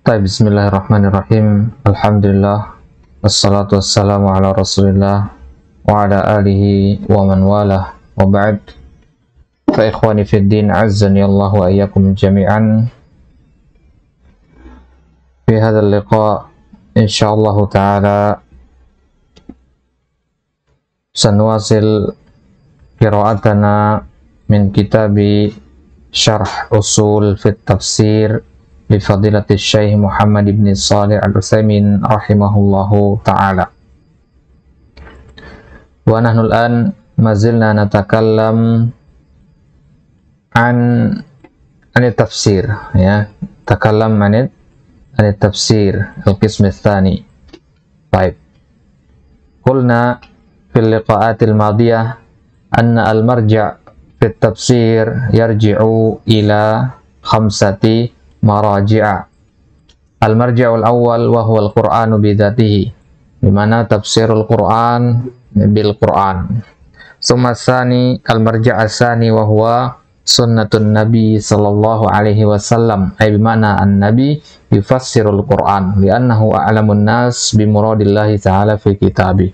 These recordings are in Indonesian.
طيب بسم الله الرحمن الرحيم الحمد لله والصلاة والسلام على رسول الله وعلى آله ومن والاه وبعد فإخواني في الدين عزني الله وإياكم جميعا في هذا اللقاء إن شاء الله تعالى سنواصل قراءتنا من كتاب شرح أصول في التفسير لفضيلة الشيخ محمد بن صالح العثيمين رحمه الله تعالى ونحن الآن ما زلنا نتكلم عن عن التفسير يا تكلم عن عن التفسير القسم الثاني طيب قلنا في اللقاءات الماضية أن المرجع في التفسير يرجع إلى خمسة maraji'a. Al-marji'ul awal wa huwa al-Qur'anu bidatihi. Di mana tafsirul Qur'an bil Qur'an. Summa sani al-marji'a sani wa huwa sunnatun nabi sallallahu alaihi wasallam ay bimana an-nabi yufassirul Qur'an li'annahu a'lamun nas bi muradillahi ta'ala fi kitabi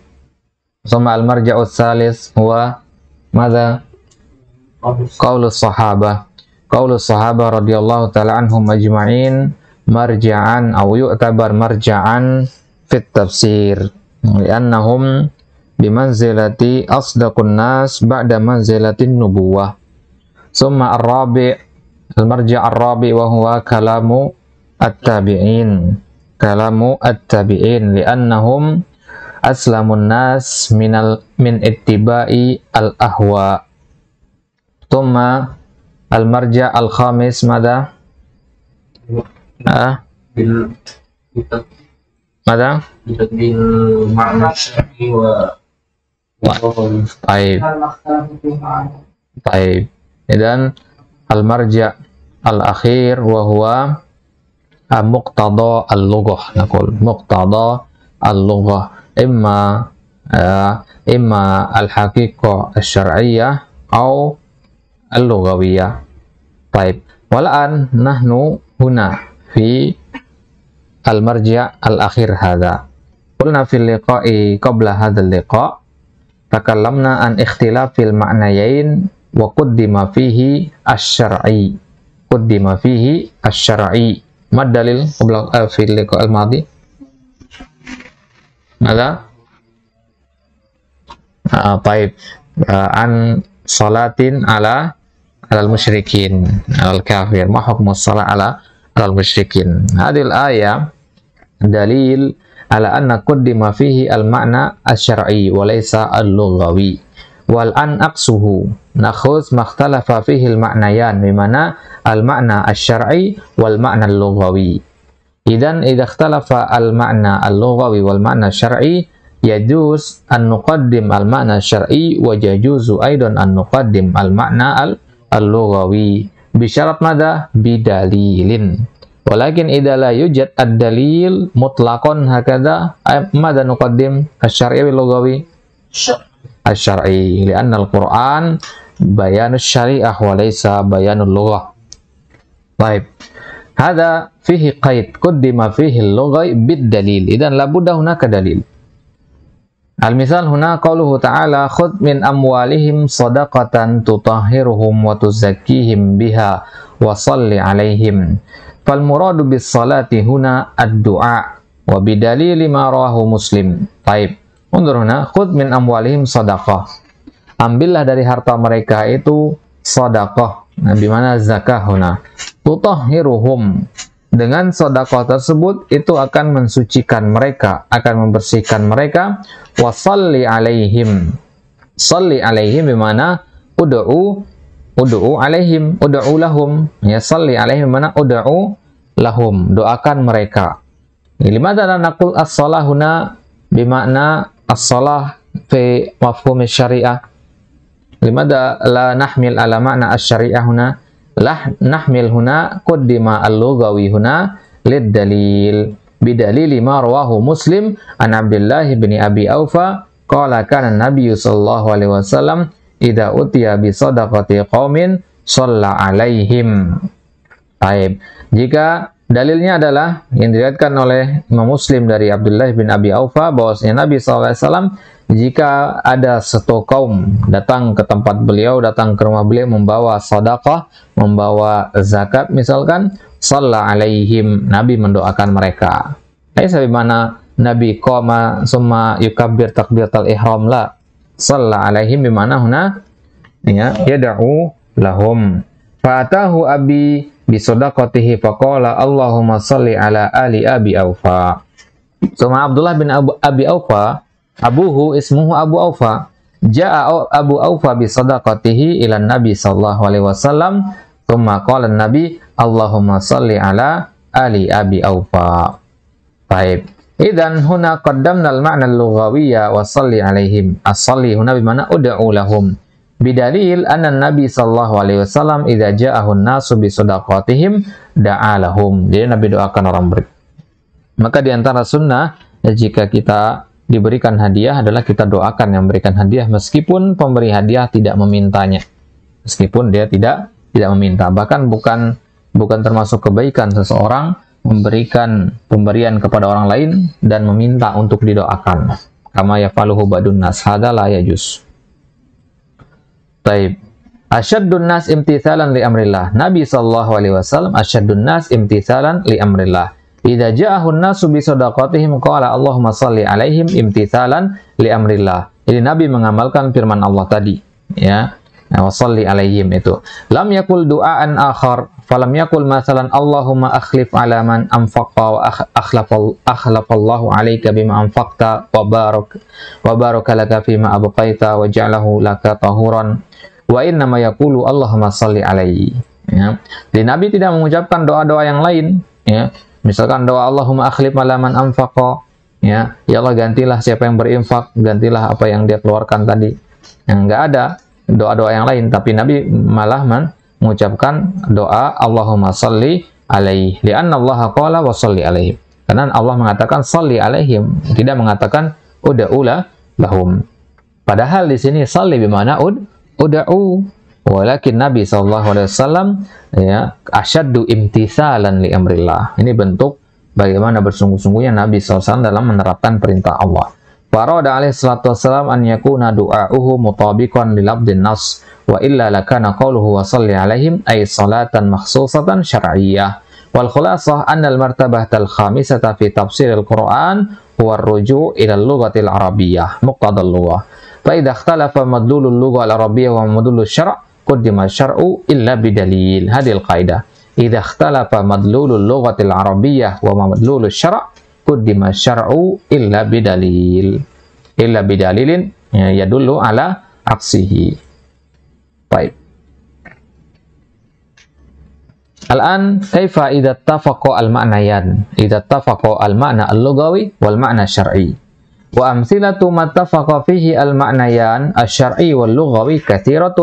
Summa al-marja'u salis huwa madza qaulus sahabah qaul sahaba radhiyallahu taala anhum marja'an aw yu'tabar marja'an fit tafsir li'annahum bimanzilati asdaqun nas ba'da manzilatin nubuwah summa ar-rabi al-marja' ar-rabi kalamu at kalamu at-tabi'in li'annahum aslamun nas minal min ittiba'i al-ahwa thumma المرجع الخامس ماذا؟ أه؟ ماذا؟ المعنى الشرعي و طيب طيب إذا المرجع الأخير وهو مقتضى اللغة نقول مقتضى اللغة إما آه، إما الحقيقة الشرعية أو اللغوية طيب والآن نحن هنا في المرجع الأخير هذا قلنا في اللقاء قبل هذا اللقاء تكلمنا عن اختلاف المعنيين وقدم فيه الشرعي قدم فيه الشرعي ما الدليل قبل في اللقاء الماضي ماذا آه طيب آه عن صلاة على alal musyrikin alal kafir ma hukmus al ala alal musyrikin hadil ayat dalil ala anna qaddima fihi al makna asy-syar'i wa al-lughawi wal an aqsuhu nakhuz makhtalafa fihi al yan bimana al makna asy-syar'i wal makna al-lughawi idan idza ikhtalafa al makna al-lughawi wal makna syari yajuz an nuqaddim al makna syari wa yajuzu aidan an nuqaddim al makna al al-lughawi bisyarat madha bidalilin walakin idza la yujad ad-dalil mutlaqan hakadha madza nuqaddim asy-syar'i wal lughawi asy-syar'i li'anna al-Qur'an bayanu syariah wa laysa bayanul lughah qaid هذا fihi al قدم bid-dalil Idan la budda hunaka dalil Al-misal huna qauluhu ta'ala Khud min amwalihim sadaqatan tutahhiruhum wa tuzakkihim biha wa salli 'alaihim. Fal muradu bis salati huna ad-du'a wa bidalili ma rawahu Muslim. Taib. Undur huna khud min amwalihim sadaqah. Ambillah dari harta mereka itu sadaqah. Nah, di mana zakah huna. Tutahhiruhum dengan sodakoh tersebut, itu akan mensucikan mereka, akan membersihkan mereka. Wasalli alaihim. Salli alaihim bimana udu'u udu'u alaihim, udu'u lahum. Ya, salli alaihim bimana udu'u lahum. Doakan mereka. Ya, lima dana nakul as-salahuna bimakna as-salah fi mafhum syariah. Lima dana nahmil ala makna as-syariah huna lah nahmil huna kudima al lugawi huna lid dalil bidalili ma rawahu muslim an abdillah bin abi aufa qala kana nabiyyu sallallahu alaihi wasallam idza utiya bi sadaqati qaumin shalla alaihim Taib. Jika Dalilnya adalah yang diriatkan oleh Imam Muslim dari Abdullah bin Abi Aufa bahwasanya Nabi SAW jika ada satu kaum datang ke tempat beliau, datang ke rumah beliau membawa sadaqah, membawa zakat misalkan, salla alaihim, Nabi mendoakan mereka. Tapi sebagaimana Nabi koma summa yukabbir takbiratul ihram la salla alaihim bimana huna ya yad'u lahum. Fatahu abi bisodakotihi fakola Allahumma salli ala ali Abi Aufa. Suma Abdullah bin Abu, Abi Aufa, abuhu ismuhu Abu Aufa. Ja'a Abu Aufa bisodakotihi ilan Nabi sallallahu alaihi wasallam, thumma qala Nabi Allahumma salli ala ali Abi Aufa. Baik. Idan huna qaddamna al-ma'na al-lughawiyya wa salli alaihim. As-salli huna bimana ud'u lahum. Bidalil anna Nabi sallallahu alaihi wasallam idza ja'ahun nasu bi sadaqatihim da'alahum. Jadi Nabi doakan orang ber. Maka di antara sunnah ya, jika kita diberikan hadiah adalah kita doakan yang memberikan hadiah meskipun pemberi hadiah tidak memintanya. Meskipun dia tidak tidak meminta, bahkan bukan bukan termasuk kebaikan seseorang memberikan pemberian kepada orang lain dan meminta untuk didoakan. Kama faluhu badun nas hadala juz Taib. Asyadun nas imtithalan li amrillah. Nabi sallallahu alaihi wasallam asyadun nas imtithalan li amrillah. Idza ja'ahun nasu bi sadaqatihim qala Allahumma shalli alaihim imtithalan li amrillah. Jadi Nabi mengamalkan firman Allah tadi, ya. Nah, shalli alaihim itu. Lam yakul du'aan akhar, falam yakul masalan Allahumma akhlif ala man anfaqa wa akhlaf akhlafallahu alayka bima anfaqta wa barak wa barakalaka laka fima abqaita wa ja'alahu laka tahuran wa inna ma yaqulu Allahumma shalli alaihi ya. Jadi Nabi tidak mengucapkan doa-doa yang lain ya. Misalkan doa Allahumma akhlif malaman anfaqa ya. Ya Allah gantilah siapa yang berinfak, gantilah apa yang dia keluarkan tadi. Yang enggak ada doa-doa yang lain, tapi Nabi malah mengucapkan doa Allahumma shalli alaihi. Lianna Allah qala wa shalli alaihi. Karena Allah mengatakan shalli alaihim, tidak mengatakan udah ula lahum. Padahal di sini shalli dimana ud uda'u walakin Nabi saw. ya asyaddu imtithalan li amrillah. Ini bentuk bagaimana bersungguh-sungguhnya Nabi SAW dalam menerapkan perintah Allah. Faroda alaih salatu wassalam an yakuna du'a'uhu mutabikan lilabdin nas wa illa lakana qawluhu wa salli alaihim ay salatan maksusatan syar'iyyah. Wal khulasah anna al tal khamisata fi tafsir al-Qur'an huwa rujuk ila lughatil arabiyyah muqtadal فإذا اختلف مدلول اللغة العربية ومدلول الشرع قدم الشرع إلا بدليل هذه القاعدة إذا اختلف مدلول اللغة العربية ومدلول الشرع قدم الشرع إلا بدليل إلا بدليل يدل على عكسه طيب الآن كيف إذا اتفق المعنيان إذا اتفق المعنى اللغوي والمعنى الشرعي وأمثلة ما اتفق فيه المعنيان الشرعي واللغوي كثيرة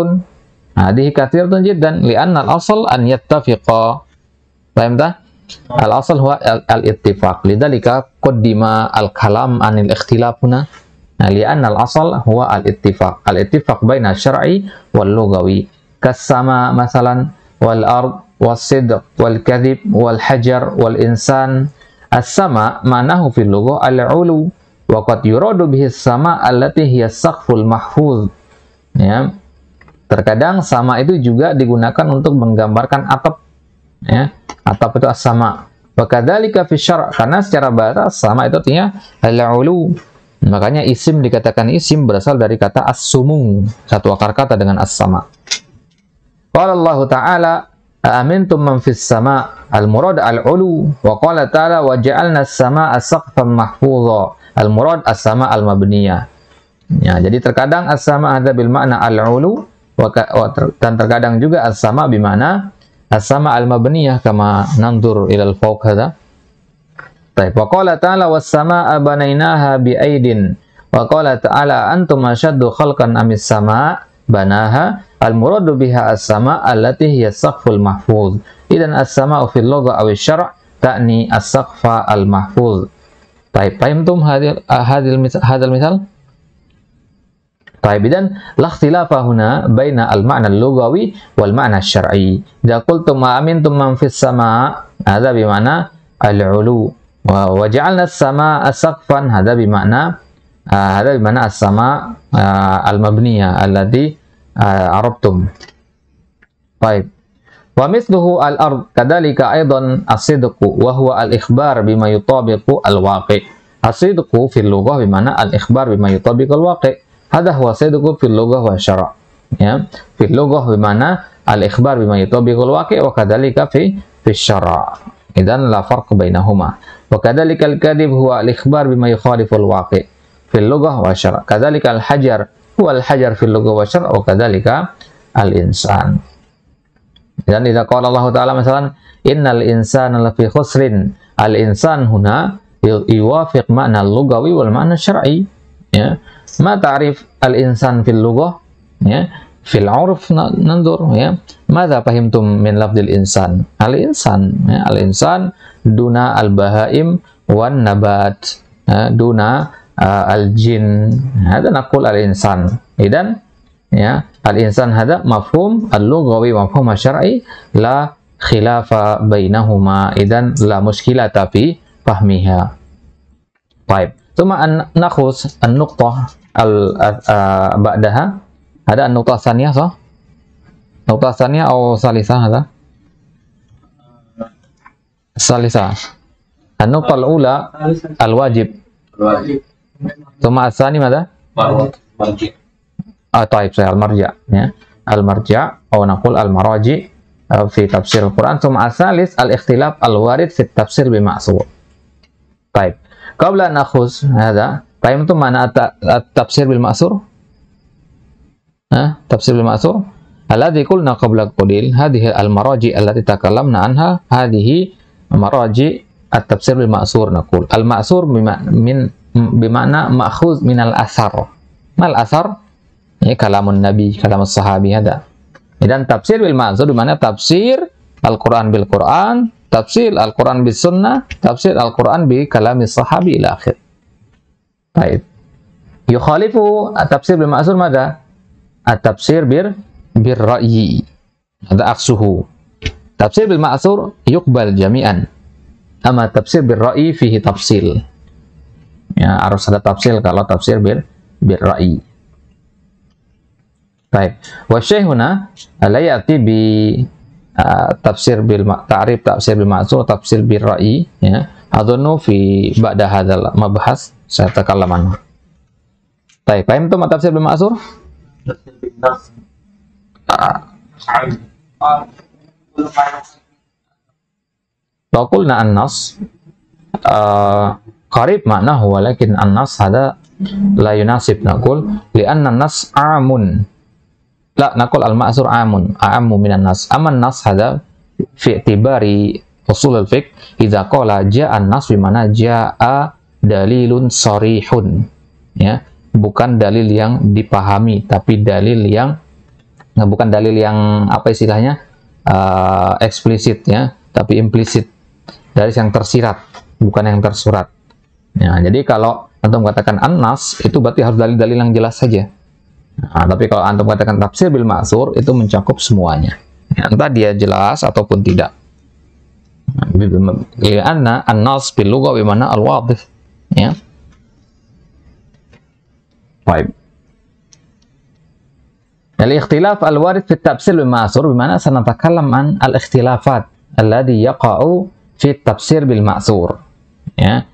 هذه كثيرة جدا لأن الأصل أن يتفقا فهمت؟ الأصل هو الاتفاق لذلك قدم الكلام عن الاختلاف هنا لأن الأصل هو الاتفاق الاتفاق بين الشرعي واللغوي كالسماء مثلا والأرض والصدق والكذب والحجر والإنسان السماء معناه في اللغة العلو Wakat qad yuradu bihi sama allati hiya saqful mahfuz ya terkadang sama itu juga digunakan untuk menggambarkan atap ya atap itu sama wa kafishar fi syara' karena secara bahasa sama itu artinya al-ulu makanya isim dikatakan isim berasal dari kata as-sumung satu akar kata dengan as-sama qala Allah taala Amintum man fis sama al-murad al-ulu wa qala ta'ala wa ja'alna as-sama'a saqfan mahfuzha al-murad as-sama al-mabniyah. Ya, jadi terkadang as-sama ada bil makna al-ulu dan terkadang juga as-sama bimana as-sama al-mabniyah kama nandur ilal fawq hadha. Baik, wa qala ta'ala was-sama'a banainaha bi aidin wa qala ta'ala antum ashaddu khalqan amis sama banaha المراد بها السماء التي هي السقف المحفوظ إذا السماء في اللغة أو الشرع تعني السقف المحفوظ طيب فهمتم هذه هذا المثال؟ طيب إذا لا اختلاف هنا بين المعنى اللغوي والمعنى الشرعي إذا قلتم أمنتم من في السماء هذا بمعنى العلو وجعلنا السماء سقفا هذا بمعنى آه هذا بمعنى السماء آه المبنية التي آه، عربتم طيب ومثله الأرض كذلك أيضا الصدق وهو الإخبار بما يطابق الواقع الصدق في اللغة بمعنى الإخبار بما يطابق الواقع هذا هو صدق في اللغة والشرع في اللغة بمعنى الإخبار بما يطابق الواقع وكذلك في في الشرع إذا لا فرق بينهما وكذلك الكذب هو الإخبار بما يخالف الواقع في اللغة والشرع كذلك الحجر wal hajar fil lugu wa wa kadzalika al insan. Dan jika qala Allah taala misalkan innal insana lafi khusrin al insan huna yuwafiq makna lugawi wal makna syar'i ya ma ta'rif al insan fil lugu ya fil urf nandur, ya madza fahimtum min lafdil insan al insan ya, al insan duna al bahaim wan nabat ya, duna uh, ah, al jin hada nakul al insan idan ya al insan hada mafhum al lughawi mafhum syar'i la khilafa bainahuma idan la muskilah tapi fahmiha طيب ثم أن نخص النقطة al هذا النقطة الثانية صح؟ النقطة الثانية أو الثالثة al الثالثة al al al الواجب Tuma asani mada? Ya? Marji. Ah, taib saya al-marja. Ya. Al-marja, atau oh, nakul al-maraji eh, fi tafsir Al-Quran. Tuma asalis al-ikhtilaf al-warid fi tafsir bima'asur. Taib. Qabla nakhus hada. Taib itu mana tafsir bil ma'asur? Tafsir bil ma'asur? Alladhi kulna qabla qudil Hadihi al-maraji allati takalamna anha hadhihi maraji at-tafsir bil nakul nakul. al maasur min Hmm, Bimana ma'khuz minal asar. Mal asar ya kalamun nabi, kalamun sahabi ada. Ya, dan tafsir bil di mana tafsir Al-Quran bil Quran, tafsir Al-Quran bis sunnah, tafsir Al-Quran bi kalamis sahabi ila akhir. Baik. Yukhalifu at-tafsir bil ma'zur mada? At-tafsir bir bir ra'yi. Ada aksuhu. Tafsir bil ma'zur yuqbal jami'an. Ama tafsir bir ra'yi fihi tafsir ya, harus ada tafsir kalau tafsir bir rai. baik wa syekhuna alayati bi Uh, tafsir bil ta'rif tafsir bil ma'sur ya. tafsir bil ra'i ya adunnu fi ba'da hadzal mabhas saya takallaman Baik, paham tuh tafsir bil ma'sur? Wa qulna an-nas uh, qarib huwa lakin an-nas hada la yunasib naqul anna an-nas amun la naqul al-ma'sur amun a'ammu minan nas aman nas hada fi i'tibari usul al-fiqh idza qala ja'a an-nas bi mana ja'a dalilun sarihun ya bukan dalil yang dipahami tapi dalil yang nah bukan dalil yang apa istilahnya uh, eksplisit ya tapi implisit dari yang tersirat bukan yang tersurat Nah, jadi kalau antum katakan anas itu berarti harus dalil-dalil yang jelas saja. Nah, tapi kalau antum katakan tafsir bil ma'sur itu mencakup semuanya. Ya, entah dia jelas ataupun tidak. Karena nah, ya, anas bil lugha bimana al-wadih. Ya. Baik. al al warid الاختلاف الوارد في التفسير بالمأثور an al ikhtilafat alladhi yaqa'u fi tafsir bil بالمأثور ya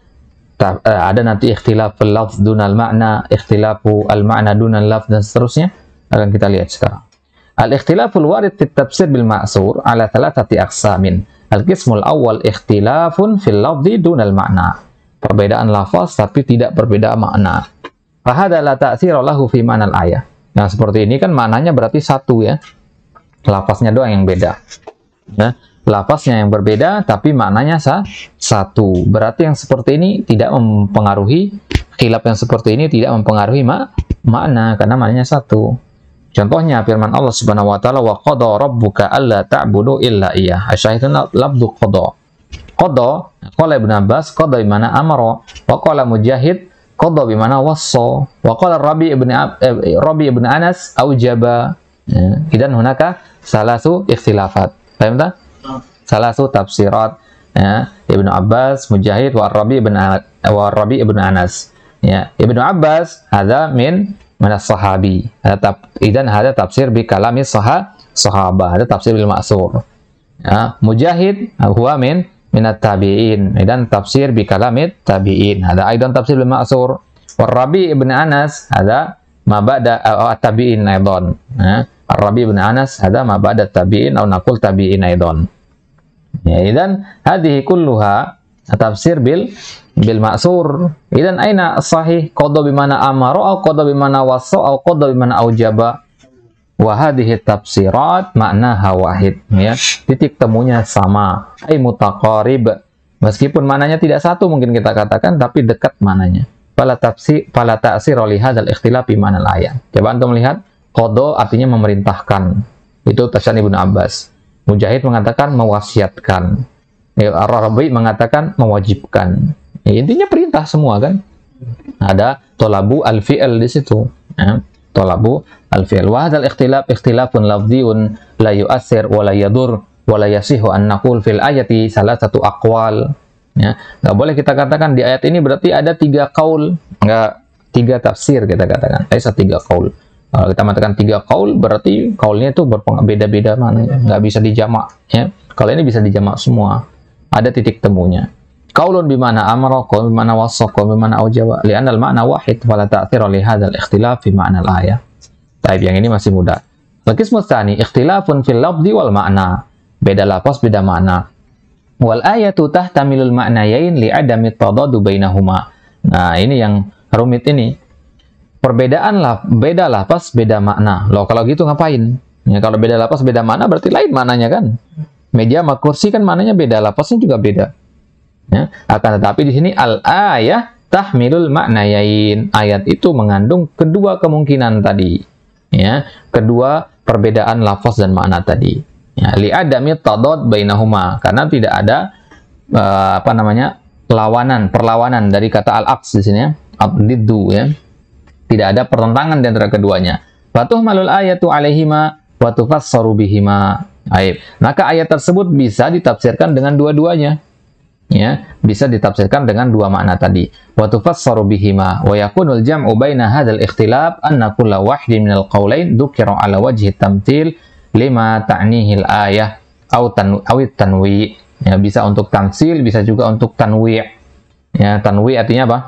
Eh, ada nanti ikhtilaf lafz dunal makna, ikhtilafu al makna dunal lafz dan seterusnya akan kita lihat sekarang. Al ikhtilaful warid fit tafsir bil ma'sur ala thalathati aqsamin. Al qismul awal ikhtilafun fil lafzi dunal makna. Perbedaan lafaz tapi tidak berbeda makna. Fahada la ta'thira lahu fi al ayah. Nah, seperti ini kan maknanya berarti satu ya. Lafaznya doang yang beda. Nah, lapasnya yang berbeda tapi maknanya sah, satu. Berarti yang seperti ini tidak mempengaruhi khilaf yang seperti ini tidak mempengaruhi mak makna karena maknanya satu. Contohnya firman Allah Subhanahu wa taala wa qada rabbuka alla ta'budu illa iyyah. Asyhadun labdu qada. Qada, qala Ibnu Abbas qada mana amara wa qala Mujahid qada mana wasso wa qala Rabi ibn eh, Rabi ibn Anas aujaba. Ya. Idan hunaka salasu ikhtilafat. Paham tak? salah satu tafsirat ya Ibnu Abbas Mujahid warabi Rabi ibn ibnu Anas ya Ibnu Abbas ada min mana sahabi tab idan ada tafsir bi kalami saha sahaba ada tafsir bil ma'sur ya Mujahid huwa min minat tabi'in idan tafsir bi kalami tabi'in ada idan tafsir bil ma'sur wa Rabi Anas ada mabada uh, eh, tabiin aidan ya Rabi bin Anas hada ma ba'da tabi'in atau naqul tabi'in aidan. Ya, idan hadhihi kulluha tafsir bil bil ma'sur. Idan aina sahih bi bimana amara qada bi mana wasa atau bi mana aujaba? Wa hadhihi tafsirat ma'naha wahid, ya. Titik temunya sama, ay mutaqarib. Meskipun mananya tidak satu mungkin kita katakan tapi dekat mananya. Pala tafsir pala ta'sir li hadzal ikhtilafi manal ayat. Coba antum lihat Kodo artinya memerintahkan. Itu tafsiran Ibnu Abbas. Mujahid mengatakan mewasiatkan. ar mengatakan mewajibkan. Ya, intinya perintah semua kan. Ada tolabu al-fi'l di situ. Ya. Tolabu al-fi'l. Wahadal ikhtilaf ikhtilafun lafziun la yu'asir wa la yadur wa la yasihu an naqul fil ayati salah satu akwal. Ya. Nggak boleh kita katakan di ayat ini berarti ada tiga kaul. Nggak, tiga tafsir kita katakan. satu tiga kaul. Kalau kita mengatakan tiga kaul, berarti kaulnya itu berbeda-beda mana, ya? nggak bisa dijamak. Ya. Kalau ini bisa dijamak semua, ada titik temunya. Kaulun bimana amaroko, bimana wasoko, bimana aujawa, li'anal makna wahid, wala ta'thira li hadzal ikhtilaf fi ma'na al-ayah. Taib yang ini masih mudah. Lakis mustani, ikhtilafun fil labdi wal makna. Beda lapas, beda makna. Wal ayatu tahtamilul yain li'adamit tadadu bainahuma. Nah, ini yang rumit ini perbedaan lah, beda pas beda makna. Loh, kalau gitu ngapain? Ya, kalau beda pas beda makna berarti lain maknanya kan. Meja sama kursi kan maknanya beda, lapasnya juga beda. Ya, akan tetapi di sini al-ayah tahmilul maknayain. Ayat itu mengandung kedua kemungkinan tadi. Ya, kedua perbedaan lafaz dan makna tadi. Ya, adami tadad bainahuma karena tidak ada uh, apa namanya? lawanan, perlawanan dari kata al-aqs di sini ya. ya tidak ada pertentangan di antara keduanya. Fatuh malul ayatu alaihima wa tufassaru bihima. Aib. Maka ayat tersebut bisa ditafsirkan dengan dua-duanya. Ya, bisa ditafsirkan dengan dua makna tadi. Wa tufassaru bihima wa yakunul jam'u baina hadzal ikhtilaf anna kulla wahdin minal qawlain dzukira ala wajhi tamtil lima ta'nihil ayah au tan au Ya, bisa untuk tamsil, bisa juga untuk tanwi. Ya, tanwi artinya apa?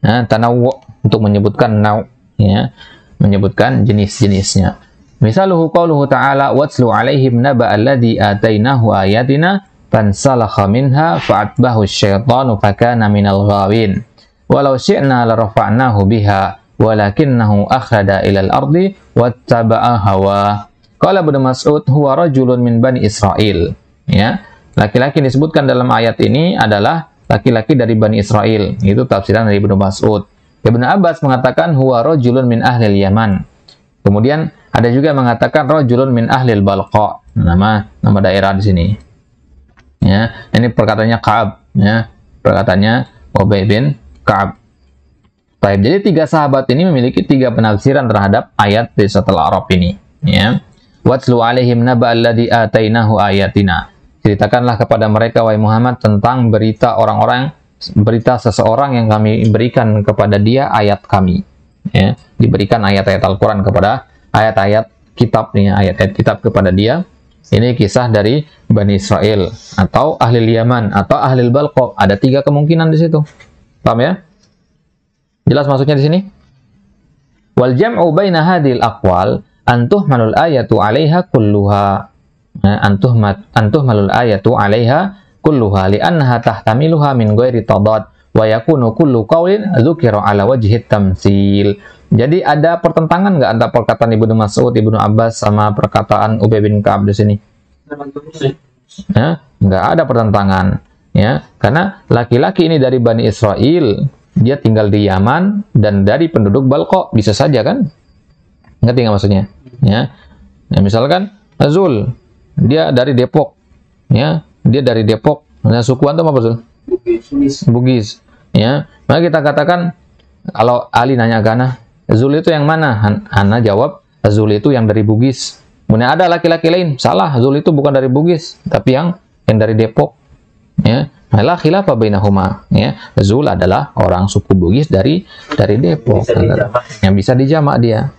Ya, tanawu untuk menyebutkan nau ya menyebutkan jenis-jenisnya misaluhu qauluhu ta'ala watslu alaihim naba alladhi atainahu ayatina fansalakha minha fa'atbahu syaitanu fakana minal ghawin walau syi'na larafa'nahu biha walakinnahu akhada ilal ardi wattaba'a hawa qala ibnu mas'ud huwa rajulun min bani Israel, ya laki-laki disebutkan dalam ayat ini adalah laki-laki dari Bani Israel. Itu tafsiran dari Ibnu Mas'ud. Ibnu Abbas mengatakan huwa rajulun min ahlil Yaman. Kemudian ada juga yang mengatakan rajulun min ahlil Balqa. Nama nama daerah di sini. Ya, ini perkataannya Ka'ab, ya. Perkataannya Ubay bin Ka'ab. Baik, jadi tiga sahabat ini memiliki tiga penafsiran terhadap ayat di setelah Arab ini, ya. Watslu alaihim naba alladhi atainahu ayatina. Ceritakanlah kepada mereka wahai Muhammad tentang berita orang-orang berita seseorang yang kami berikan kepada dia ayat kami. Ya, diberikan ayat-ayat Al-Quran kepada ayat-ayat kitab nih ayat-ayat kitab kepada dia. Ini kisah dari Bani Israel atau ahli Yaman atau ahli Balqo Ada tiga kemungkinan di situ. Paham ya? Jelas maksudnya di sini? Wal jam'u baina hadil aqwal antuh malul ayatu 'alaiha kulluha. Ya, antuh antuh malul ayatu 'alaiha kulluha li'annaha tahtamiluha min ghairi tadad wa yakunu kullu qawlin dzukira ala wajhi tamsil. Jadi ada pertentangan nggak antara perkataan Ibnu Mas'ud, Ibnu Abbas sama perkataan Ubay bin Ka'ab di sini? Ya, nggak ada pertentangan. Ya, karena laki-laki ini dari Bani Israel, dia tinggal di Yaman dan dari penduduk Balkok bisa saja kan? Ngerti nggak maksudnya? Ya. ya misalkan Azul, dia dari Depok. Ya, dia dari Depok. Nah, suku antum apa Zul? Bugis. Bugis. Ya. Maka kita katakan kalau Ali nanya ke Ana, Zul itu yang mana? Ana jawab, Zul itu yang dari Bugis. Kemudian ada laki-laki lain, salah, Zul itu bukan dari Bugis, tapi yang yang dari Depok. Ya. Malah nah, khilafah bainahuma, ya. Zul adalah orang suku Bugis dari dari Depok. Bisa yang bisa dijamak dia.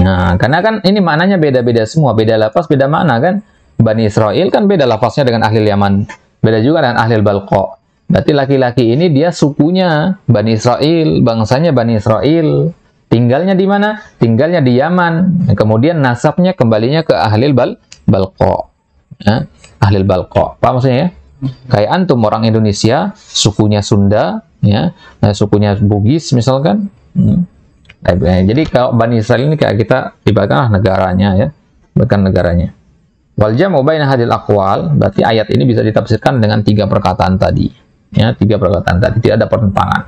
Nah, karena kan ini maknanya beda-beda semua, beda lapas, beda makna kan? Bani Israel kan beda lafaznya dengan ahli Yaman. Beda juga dengan ahli Balqa. Berarti laki-laki ini dia sukunya Bani Israel, bangsanya Bani Israel. Tinggalnya di mana? Tinggalnya di Yaman. Kemudian nasabnya kembalinya ke ahli Bal Balqa. Ya, ahli Balqa. Apa maksudnya ya? Kayak antum orang Indonesia, sukunya Sunda, ya, nah, sukunya Bugis misalkan. Hmm. Eh, eh, jadi kalau Bani Israel ini kayak kita ibaratkan negaranya ya, bahkan negaranya. Wal jamu baina hadil aqwal, berarti ayat ini bisa ditafsirkan dengan tiga perkataan tadi. Ya, tiga perkataan tadi, tidak ada pertentangan.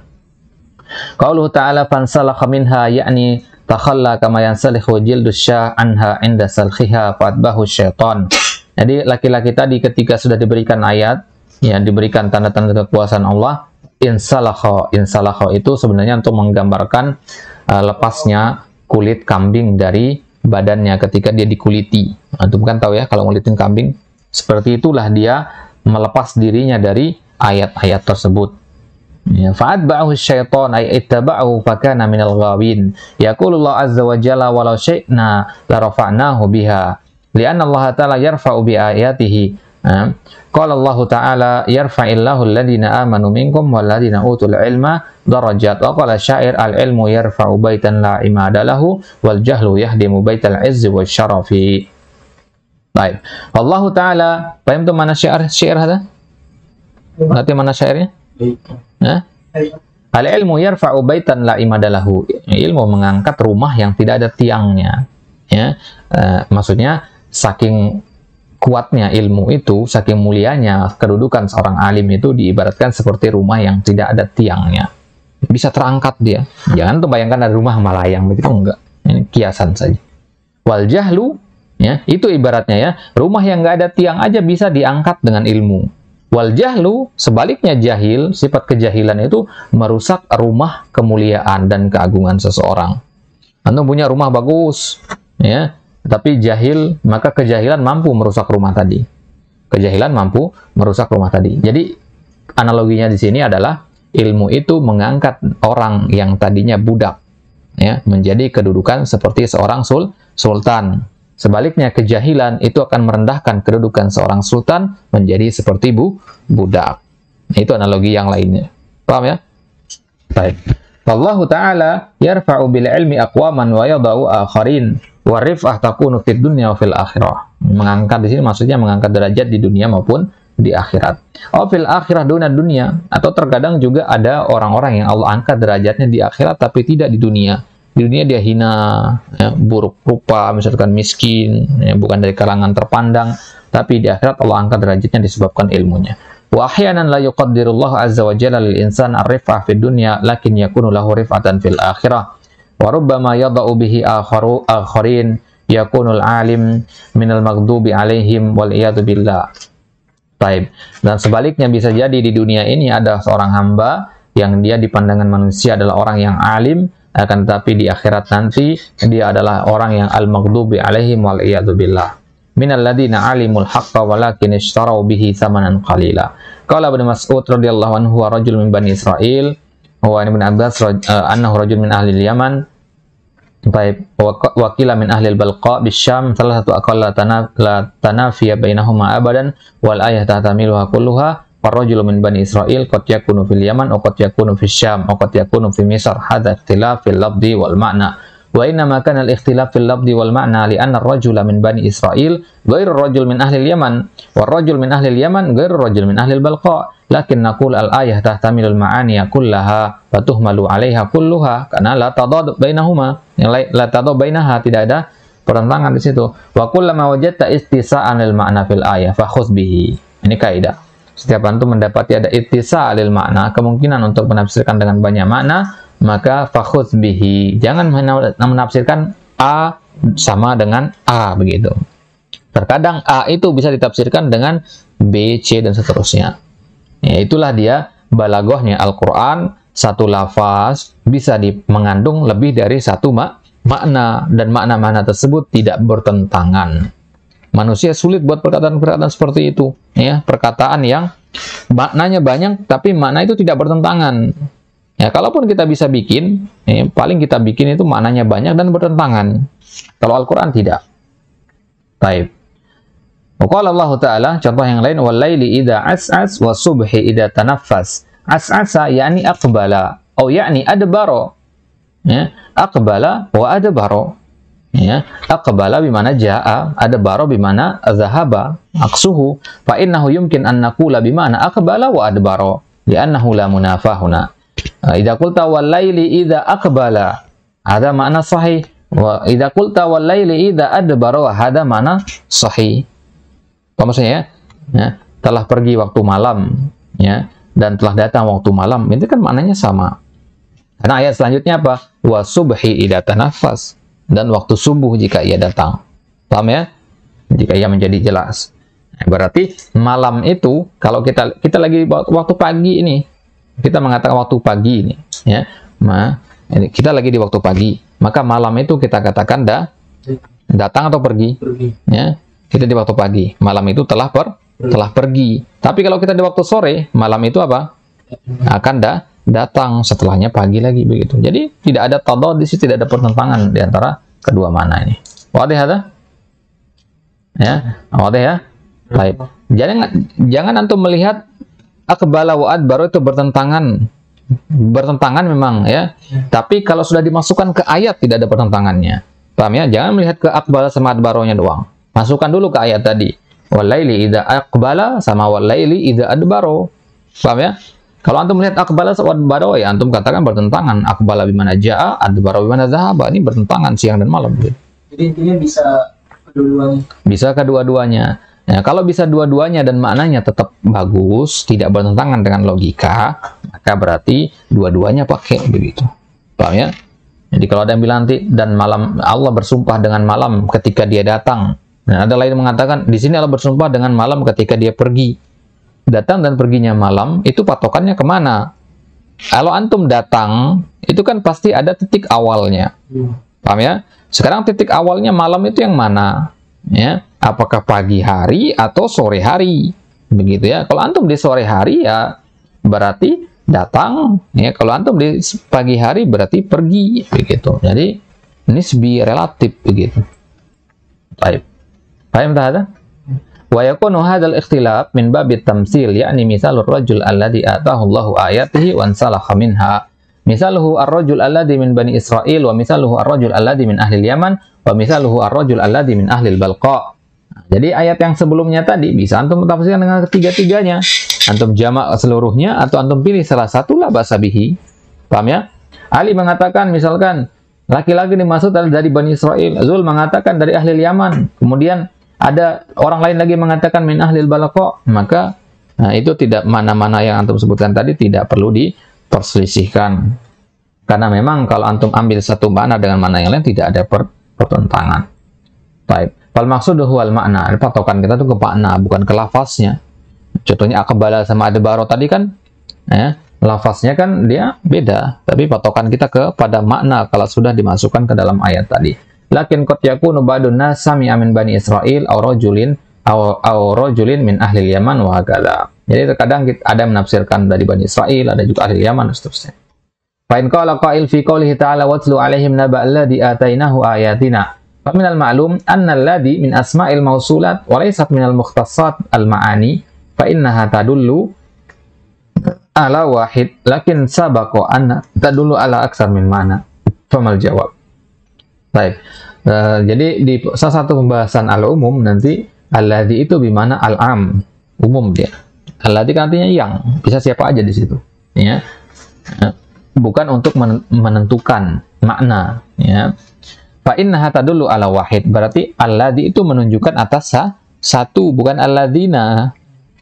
Kalau ta'ala fansalakha minha yakni takhalla kama yansalikhu wajil syah anha inda salkhiha bahu syaitan. Jadi laki-laki tadi ketika sudah diberikan ayat, ya diberikan tanda-tanda kekuasaan Allah, insalakha. Insalakha itu sebenarnya untuk menggambarkan uh, lepasnya kulit kambing dari badannya ketika dia dikuliti. Antum nah, kan tahu ya kalau ngulitin kambing, seperti itulah dia melepas dirinya dari ayat-ayat tersebut. Ya, ba'ahu syaitan ay ittaba'ahu fakana minal ghawin. Yaqulullah azza wa jalla walau syai'na la rafa'nahu biha. Lianna Allah ta'ala yarfa'u bi ayatihi. Ya. Nah, Qala Allah Ta'ala yarfa'illahu alladhina amanu minkum walladhina utul ilma darajat wa qala syair al ilmu yarfa'u baitan la imada lahu wal jahlu yahdimu baital izzi wal syarafi Baik. Allah Ta'ala, paham tu mana syair syair hada? Nanti mana syairnya? Nah? Al ilmu yarfa'u baitan la imada lahu. Ilmu mengangkat rumah yang tidak ada tiangnya. Ya. Uh, maksudnya saking kuatnya ilmu itu, saking mulianya kedudukan seorang alim itu diibaratkan seperti rumah yang tidak ada tiangnya. Bisa terangkat dia. Jangan ya tuh bayangkan ada rumah melayang begitu kan enggak. Ini kiasan saja. Wal jahlu ya, itu ibaratnya ya, rumah yang enggak ada tiang aja bisa diangkat dengan ilmu. Wal jahlu, sebaliknya jahil, sifat kejahilan itu merusak rumah kemuliaan dan keagungan seseorang. Anda punya rumah bagus, ya, tetapi jahil, maka kejahilan mampu merusak rumah tadi. Kejahilan mampu merusak rumah tadi. Jadi analoginya di sini adalah ilmu itu mengangkat orang yang tadinya budak ya menjadi kedudukan seperti seorang sul sultan. Sebaliknya kejahilan itu akan merendahkan kedudukan seorang sultan menjadi seperti bu budak. Nah, itu analogi yang lainnya. Paham ya? Baik. Allah ta'ala yarfa'u bil ilmi aqwaman wa yadau akharin wa rif'ah takunu fid dunya wa fil akhirah. Mengangkat di sini maksudnya mengangkat derajat di dunia maupun di akhirat. Oh fil akhirah dunia dunia atau terkadang juga ada orang-orang yang Allah angkat derajatnya di akhirat tapi tidak di dunia. Di dunia dia hina, ya, buruk rupa, misalkan miskin, ya, bukan dari kalangan terpandang, tapi di akhirat Allah angkat derajatnya disebabkan ilmunya. Wa ahyanan la yuqaddirullah azza wa jalla lil insan ar-rif'ah fid dunya lakin yakunu lahu rif'atan fil akhirah. Wa rubbama yada'u bihi akharu akharin yakunul alim minal maghdubi alaihim wal iyadu billah. Taib. Dan sebaliknya bisa jadi di dunia ini ada seorang hamba yang dia di pandangan manusia adalah orang yang alim akan tetapi di akhirat nanti dia adalah orang yang al-maghdubi alaihim wal iyadu billah minalladzina alimul haqqa walakin ishtarau bihi samanan qalila. Qala Ibnu Mas'ud radhiyallahu anhu wa rajul min Bani Israil wa ibn Abbas uh, annahu rajul min ahli Yaman baik wakila min ahli al-balqa bisyam salah satu akal la, tana, la tanafiya bainahuma abadan wal ayah tahtamiluha kulluha farrajulu min bani Israel qad yakunu fil Yaman wa qad yakunu fil Syam wa qad yakunu fi Misr hadha ikhtilaf fil labdi wal ma'na Wa inna kana al-ikhtilaf fil labdi wal ma'na li anna rajula min bani Israel ghairu rajul min ahli yaman wa rajul min ahli yaman ghairu rajul min ahli balqa lakin naqul al-ayah tahtamilu al ma'ani kullaha wa tuhmalu 'alayha kulluha kana la tadad bainahuma la tadad bainaha tidak ada pertentangan di situ. Wa kullama wajadta istisa'an lil ma'na fil ayah khudh bihi. Ini kaidah. Setiap antum mendapati ada itisa alil makna, kemungkinan untuk menafsirkan dengan banyak makna, maka fakhudz bihi. Jangan menafsirkan A sama dengan A begitu. Terkadang A itu bisa ditafsirkan dengan B, C dan seterusnya. Ya, itulah dia balagohnya Al-Qur'an satu lafaz bisa mengandung lebih dari satu mak makna dan makna-makna tersebut tidak bertentangan. Manusia sulit buat perkataan-perkataan seperti itu, ya, perkataan yang maknanya banyak tapi makna itu tidak bertentangan. Ya, kalaupun kita bisa bikin, eh, paling kita bikin itu maknanya banyak dan bertentangan. Kalau Al-Quran tidak. Taib. Qala Allah Ta'ala, contoh yang lain, وَاللَّيْلِ إِذَا أَسْعَسْ وَصُبْحِ إِذَا تَنَفَّسْ As'asa yakni akbala, Oh yakni adbaro. Ya, akbala wa adbaro. Ya, akbala bimana ja'a, adbaro bimana zahaba, aksuhu. Fa innahu yumkin an naqula bimana akbala wa adbaro, li'annahu la munafahuna. Ah, ida kulta wal laili idza akbala, Ada makna sahih. Wa idza kulta wal laili idza adbara wa hada makna sahih. Apa maksudnya ya? ya? Telah pergi waktu malam ya dan telah datang waktu malam itu kan maknanya sama. Karena ayat selanjutnya apa? Wa subhi ida tanafas dan waktu subuh jika ia datang. Paham ya? Jika ia menjadi jelas. Nah, berarti malam itu kalau kita kita lagi waktu pagi ini kita mengatakan waktu pagi ini ya ma ini kita lagi di waktu pagi maka malam itu kita katakan dah datang atau pergi, pergi. ya kita di waktu pagi malam itu telah per pergi. telah pergi tapi kalau kita di waktu sore malam itu apa akan dah datang setelahnya pagi lagi begitu jadi tidak ada tanda di sini tidak ada pertentangan di antara kedua mana ini wadah ada ya wadah ya baik jangan jangan antum melihat akbala wa adbaro itu bertentangan bertentangan memang ya. Tapi kalau sudah dimasukkan ke ayat tidak ada pertentangannya. Paham ya? Jangan melihat ke akbala sama adbaronya doang. Masukkan dulu ke ayat tadi. Walaili ida akbala sama walaili ida adbaro. Paham ya? Kalau antum melihat akbala sama adbaro ya antum katakan bertentangan. Akbala bimana ja'a, adbaro bimana zahaba. Ini bertentangan siang dan malam. Gitu. Jadi intinya bisa kedua-duanya. Bisa kedua-duanya. Nah, kalau bisa dua-duanya dan maknanya tetap bagus, tidak bertentangan dengan logika, maka berarti dua-duanya pakai begitu. Paham ya? Jadi kalau ada yang bilang nanti dan malam Allah bersumpah dengan malam ketika dia datang. Nah, ada lain mengatakan di sini Allah bersumpah dengan malam ketika dia pergi. Datang dan perginya malam itu patokannya kemana? Kalau antum datang itu kan pasti ada titik awalnya. Iya. Paham ya? Sekarang titik awalnya malam itu yang mana? Ya apakah pagi hari atau sore hari begitu ya kalau antum di sore hari ya berarti datang ya kalau antum di pagi hari berarti pergi begitu jadi ini nisbi relatif begitu baik paham tak wa yakunu hadzal ikhtilaf min babit tamsil yakni misalur rajul alladhi atahu Allahu ayatihi wa salakha minha Misaluhu ar-rajul alladhi min Bani Israel wa misaluhu ar-rajul alladhi min ahli Yaman wa misaluhu ar-rajul alladhi min ahli Balqa jadi ayat yang sebelumnya tadi bisa antum tafsirkan dengan ketiga-tiganya. Antum jamak seluruhnya atau antum pilih salah satulah bahasa bihi. Paham ya? Ali mengatakan misalkan laki-laki dimaksud adalah dari Bani Israel. Zul mengatakan dari ahli Yaman. Kemudian ada orang lain lagi mengatakan min ahli balako. Maka nah, itu tidak mana-mana yang antum sebutkan tadi tidak perlu diperselisihkan. Karena memang kalau antum ambil satu mana dengan mana yang lain tidak ada pertentangan. Baik. Wal maksud huwal makna. Patokan kita tuh ke makna, bukan ke lafaznya. Contohnya akbala sama adbaro tadi kan, ya, lafaznya kan dia beda, tapi patokan kita ke pada makna kalau sudah dimasukkan ke dalam ayat tadi. Lakin qad yakunu ba'dun nasami amin bani Israel aw rajulin aw rajulin min ahli Yaman wa Jadi terkadang kita ada menafsirkan dari Bani Israel, ada juga ahli Yaman dan seterusnya. Fa'in qala qail fi qawlihi ta'ala watlu alaihim naba'alladhi atainahu ayatina فمن المعلوم أن anna من min asma'il mausulat من المختصات المعاني mukhtasat al-ma'ani fa لكن سبق ala wahid lakin أكثر anna معنى ala aksar min mana jawab baik uh, jadi di salah satu pembahasan al umum nanti al-ladhi itu bimana al am umum dia al-ladhi kan artinya yang bisa siapa aja di situ ya bukan untuk menentukan makna ya Fa innaha dulu ala wahid. Berarti alladhi itu menunjukkan atas satu, bukan alladzina.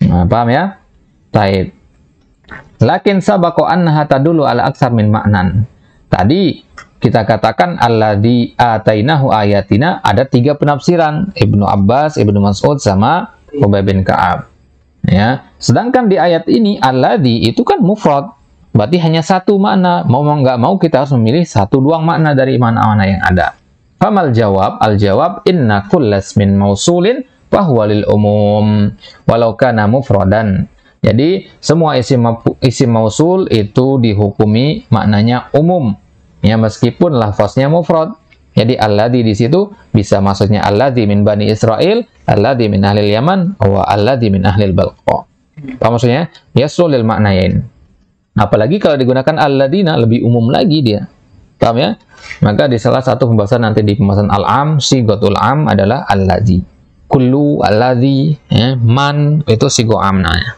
Nah, paham ya? Taib. Lakin sabako annaha dulu ala aksar min maknan. Tadi kita katakan alladhi atainahu ayatina ada tiga penafsiran. Ibnu Abbas, Ibnu Mas'ud, sama Ubay bin Ka'ab. Ya. Sedangkan di ayat ini alladhi itu kan mufrad. Berarti hanya satu makna. Mau nggak mau kita harus memilih satu luang makna dari mana-mana yang ada. Famal jawab, al jawab inna kullas min mausulin wahwalil umum walau kana mufradan. Jadi semua isi isim mausul itu dihukumi maknanya umum. Ya meskipun lafaznya mufrad. Jadi alladhi di situ bisa maksudnya alladhi min Bani Israel, alladhi min ahli Yaman, wa alladhi min ahli Balqa. Apa maksudnya? Yasulil maknayain. Apalagi kalau digunakan alladina lebih umum lagi dia. Paham ya? Maka di salah satu pembahasan nanti di pembahasan al-am, si gotul am adalah al alladzi. Kullu al ya, man itu si amna. Ya.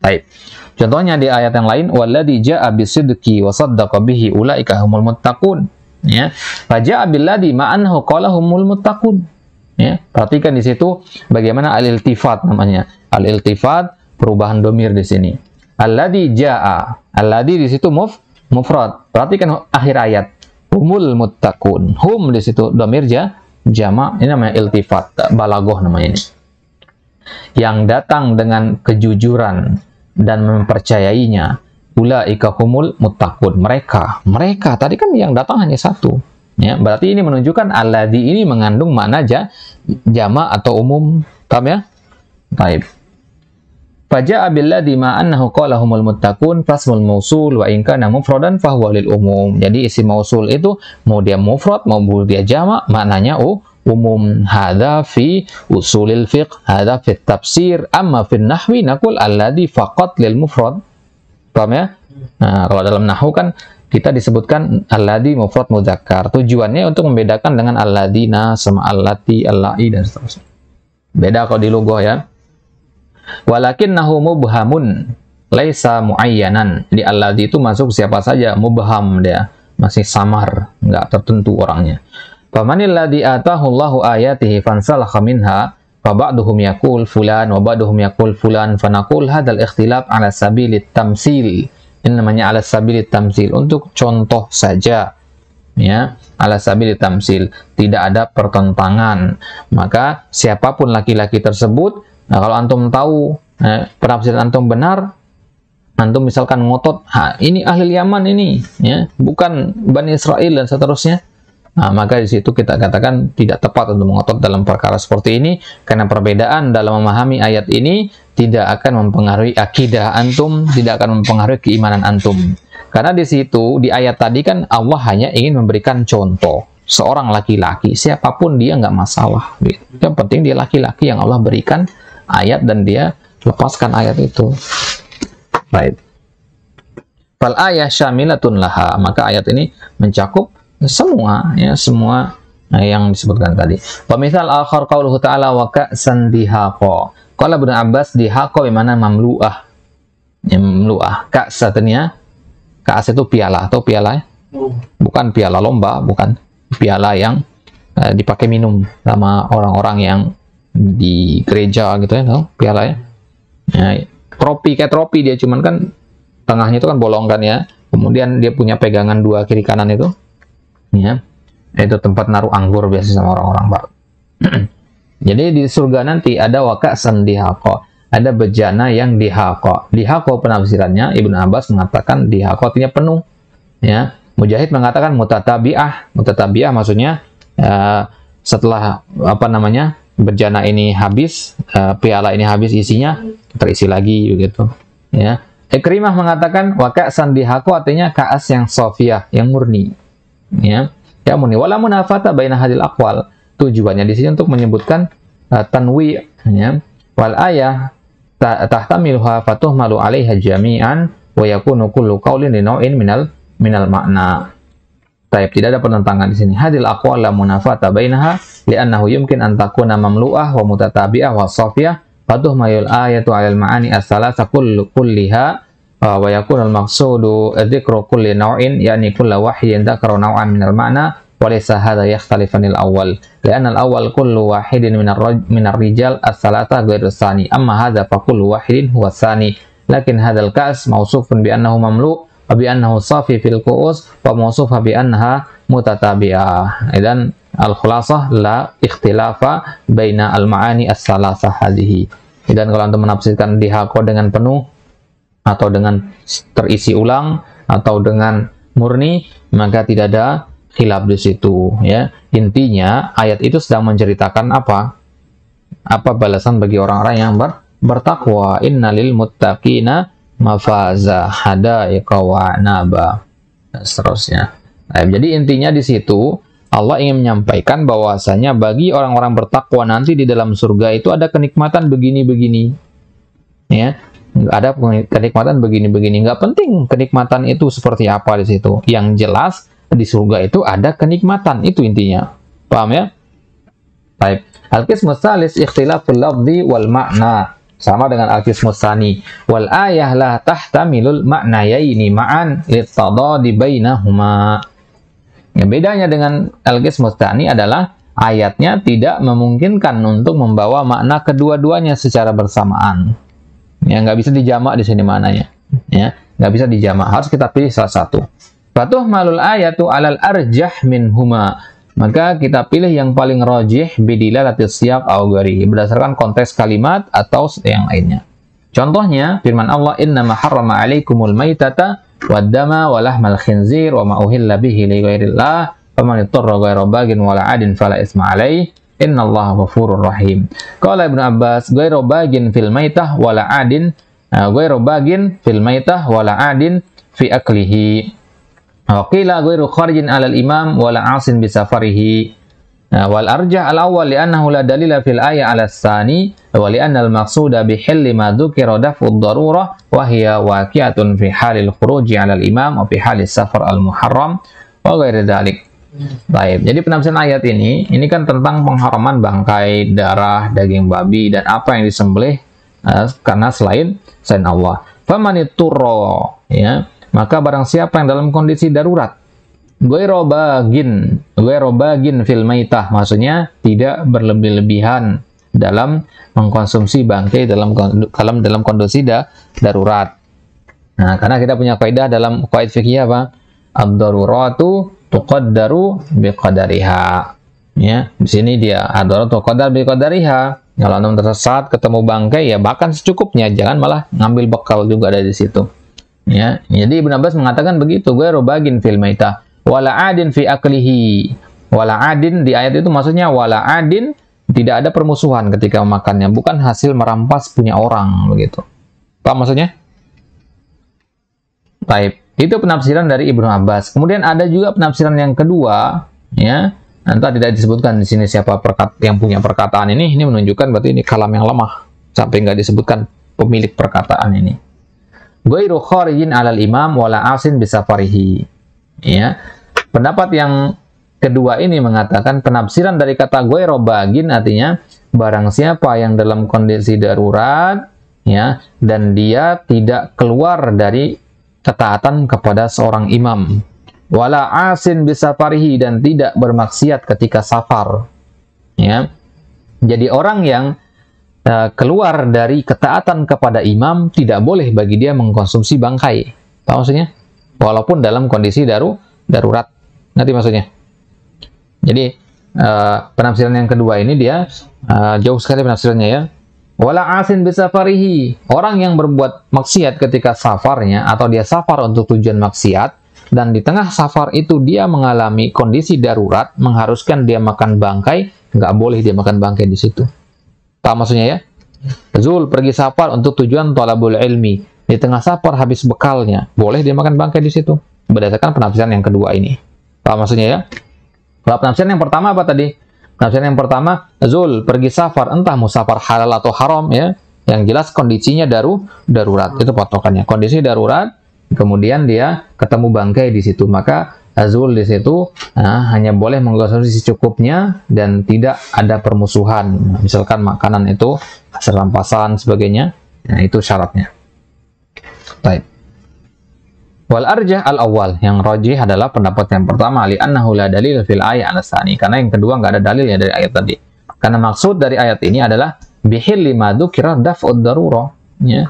Baik. Contohnya di ayat yang lain waladi ja bisidqi wa saddaqa bihi ulaika humul muttaqun. Ya. Faja'a billadzi ma anhu qala humul muttaqun. Ya. Perhatikan di situ bagaimana al-iltifat namanya. Al-iltifat perubahan domir di sini. ja ja'a. Alladhi di situ muf mufrad. Perhatikan akhir ayat. Humul muttaqun. Hum di situ domir ja, jamak. Ini namanya iltifat. Balagoh namanya ini. Yang datang dengan kejujuran dan mempercayainya. Ulaika humul muttaqun. Mereka. Mereka. Tadi kan yang datang hanya satu. Ya, berarti ini menunjukkan alladhi ini mengandung mana ja, jama atau umum. Paham ya? Baik. Faja'a billadhi ma'annahu qalahumul muttaqun fasmul mausul wa inka kana mufradan fahuwa lil umum. Jadi isi mausul itu mau dia mufrad mau dia jamak maknanya oh, umum hadza fi usulil fiqh hadza fi tafsir amma fi nahwi naqul alladhi faqat lil mufrad. Paham ya? Nah, kalau dalam nahwu kan kita disebutkan alladhi mufrad muzakkar. Tujuannya untuk membedakan dengan alladina sama allati, allai dan seterusnya. Beda kalau di lughah ya. Walakin nahu mubhamun laisa muayyanan. Di alladzi itu masuk siapa saja mubham dia, masih samar, nggak tertentu orangnya. Famanil ladzi atahu Allahu ayatihi fansalakha minha fa ba'duhum yaqul fulan wa ba'duhum yaqul fulan naqul hadzal ikhtilaf ala sabilit tamsil. Ini namanya ala sabilit tamsil untuk contoh saja. Ya, ala sabili tamsil, tidak ada pertentangan. Maka siapapun laki-laki tersebut Nah, kalau antum tahu eh, penafsiran antum benar, antum misalkan ngotot, ha, ini ahli Yaman ini, ya, bukan Bani Israel dan seterusnya. Nah, maka di situ kita katakan tidak tepat untuk mengotot dalam perkara seperti ini karena perbedaan dalam memahami ayat ini tidak akan mempengaruhi akidah antum, tidak akan mempengaruhi keimanan antum. Karena di situ di ayat tadi kan Allah hanya ingin memberikan contoh seorang laki-laki siapapun dia nggak masalah. Gitu. Yang penting dia laki-laki yang Allah berikan ayat dan dia lepaskan ayat itu. Baik. Fal ayah syamilatun laha. Maka ayat ini mencakup semua ya semua eh, yang disebutkan tadi. Pemithal akhar qauluhu ta'ala wa ka'san dihaqo. Qala bin Abbas dihaqo bimana mamlu'ah. Ya, mamlu'ah. Ka's artinya Ka'as itu piala atau piala ya? oh. bukan piala lomba, bukan piala yang uh, dipakai minum sama orang-orang yang di gereja gitu ya, tau piala ya. Nah, tropi kayak tropi dia cuman kan tengahnya itu kan bolong kan ya. Kemudian dia punya pegangan dua kiri kanan itu. Ya. Itu tempat naruh anggur biasa sama orang-orang, Pak. Jadi di surga nanti ada waka hako Ada bejana yang dihako. Dihako penafsirannya Ibnu Abbas mengatakan dihako artinya penuh. Ya. Mujahid mengatakan mutatabiah. Mutatabiah maksudnya uh, setelah apa namanya? berjana ini habis, uh, piala ini habis isinya, terisi lagi begitu. Ya. Ikrimah mengatakan wakak sandihaku artinya kaas yang sofia, yang murni. Ya. Ya murni wala munafata baina hadil akwal. Tujuannya di sini untuk menyebutkan uh, tanwi ya. Wal ayah fatuh malu alaiha jami'an wa yakunu kullu qawlin minal minal makna. Taib tidak ada penentangan di sini. Hadil aku aqwal la munafata bainaha li'annahu yumkin an takuna mamlu'ah wa mutatabi'ah wa safiyah fatuh mayul ayatu 'alal ma'ani as-salasa kullu kulliha uh, wa yakunu al-maqsudu dzikru kulli naw'in yani kullu wahyin dzakara naw'an min al-ma'na wa laysa hadha yakhtalifan al-awwal li'anna al-awwal kullu wahidin min min ar-rijal as-salasa ghairu sani amma hadha fa kullu wahidin huwa sani lakin hadha al-ka's mawsufun bi annahu mamlu' bi annahu safi fil qu'us wa mawsufa bi annaha mutatabi'ah. Idan al-khulasah la ikhtilafa baina al-ma'ani as-salasah hadhihi. Dan kalau Anda menafsirkan di dengan penuh atau dengan terisi ulang atau dengan murni, maka tidak ada khilaf di situ ya. Intinya ayat itu sedang menceritakan apa? Apa balasan bagi orang-orang yang ber bertakwa? Innalil muttaqina mafaza hada wa naba dan seterusnya. Nah, jadi intinya di situ Allah ingin menyampaikan bahwasanya bagi orang-orang bertakwa nanti di dalam surga itu ada kenikmatan begini-begini. Ya, ada kenikmatan begini-begini. Nggak penting kenikmatan itu seperti apa di situ. Yang jelas di surga itu ada kenikmatan itu intinya. Paham ya? Baik. Al-qismu Salis ikhtilaful lafzi wal makna sama dengan al musani tsani wal ayah la tahtamilul ma'nayaini ma'an di bainahuma ya, bedanya dengan al musani tsani adalah ayatnya tidak memungkinkan untuk membawa makna kedua-duanya secara bersamaan ya nggak bisa dijamak di sini maknanya ya nggak bisa dijamak harus kita pilih salah satu Fatuh malul ayatu alal arjah min huma maka kita pilih yang paling rojih bidila siyaq siap gari berdasarkan konteks kalimat atau yang lainnya. Contohnya firman Allah ma harrama alaikumul maitata waddama walahmal khinzir wa ma bihi li ghairillah faman ittara ghaira bagin wala adin fala isma alaih Allah wafurur rahim. kala Ibn Abbas ghairu bagin fil maitah wala adin ghairu bagin fil maitah wala adin fi aklihi. Qila ghairu kharijin 'alal imam wala 'asin bi safarihi. Nah, wal arjah al-awwal annahu la dalila fil ayah 'ala tsani wa li'anna al-maqsuda bi hilli ma dhukira daf'u ad-darurah wa hiya waqi'atun fi halil khuruji 'ala al-imam wa fi halis safar al-muharram wa ghairi dhalik. Baik, jadi penafsiran ayat ini, ini kan tentang pengharaman bangkai, darah, daging babi, dan apa yang disembelih uh, karena selain selain Allah. Famaniturro, ya, maka barang siapa yang dalam kondisi darurat, goirobagin, goirobagin fil maitah, maksudnya tidak berlebih-lebihan dalam mengkonsumsi bangkai dalam dalam dalam kondisi da, darurat. Nah, karena kita punya kaidah dalam kaidah fikih apa? Ad-daruratu tuqaddaru biqadariha. Ya, di sini dia ad-daruratu tuqaddar biqadariha. Kalau anda tersesat, ketemu bangkai ya bahkan secukupnya, jangan malah ngambil bekal juga dari situ. Ya, jadi Ibn Abbas mengatakan begitu, gue robagin fil itu. wala adin fi aklihi. Wala adin di ayat itu maksudnya wala adin tidak ada permusuhan ketika memakannya, bukan hasil merampas punya orang begitu. Pak maksudnya? baik Itu penafsiran dari Ibnu Abbas. Kemudian ada juga penafsiran yang kedua, ya. Nanti tidak disebutkan di sini siapa perkat yang punya perkataan ini, ini menunjukkan berarti ini kalam yang lemah sampai nggak disebutkan pemilik perkataan ini. Ghairu kharijin alal imam wala asin bisafarihi. Ya. Pendapat yang kedua ini mengatakan penafsiran dari kata ghairu bagin artinya barang siapa yang dalam kondisi darurat ya dan dia tidak keluar dari ketaatan kepada seorang imam wala asin bisafarihi dan tidak bermaksiat ketika safar ya jadi orang yang Eh, keluar dari ketaatan kepada imam tidak boleh bagi dia mengkonsumsi bangkai. Tahu maksudnya? Walaupun dalam kondisi daru darurat. Nanti maksudnya. Jadi uh, penafsiran yang kedua ini dia uh, jauh sekali penafsirannya ya. Wala asin bisafarihi. Orang yang berbuat maksiat ketika safarnya atau dia safar untuk tujuan maksiat dan di tengah safar itu dia mengalami kondisi darurat mengharuskan dia makan bangkai, nggak boleh dia makan bangkai di situ. Tak maksudnya ya? Zul pergi safar untuk tujuan tolabul ilmi. Di tengah safar habis bekalnya, boleh dia makan bangkai di situ. Berdasarkan penafsiran yang kedua ini. Tak maksudnya ya? Kalau penafsiran yang pertama apa tadi? Penafsiran yang pertama, Zul pergi safar, entah musafar halal atau haram ya. Yang jelas kondisinya daru darurat. Itu patokannya. Kondisi darurat, kemudian dia ketemu bangkai di situ. Maka Azul di situ nah, hanya boleh mengkonsumsi secukupnya dan tidak ada permusuhan. Nah, misalkan makanan itu serampasan sebagainya, nah itu syaratnya. Baik. Wal arjah al awal yang roji adalah pendapat yang pertama Ali annahu dalil fil ayat al karena yang kedua nggak ada dalil ya dari ayat tadi. Karena maksud dari ayat ini adalah bihil lima dzukira daf ya.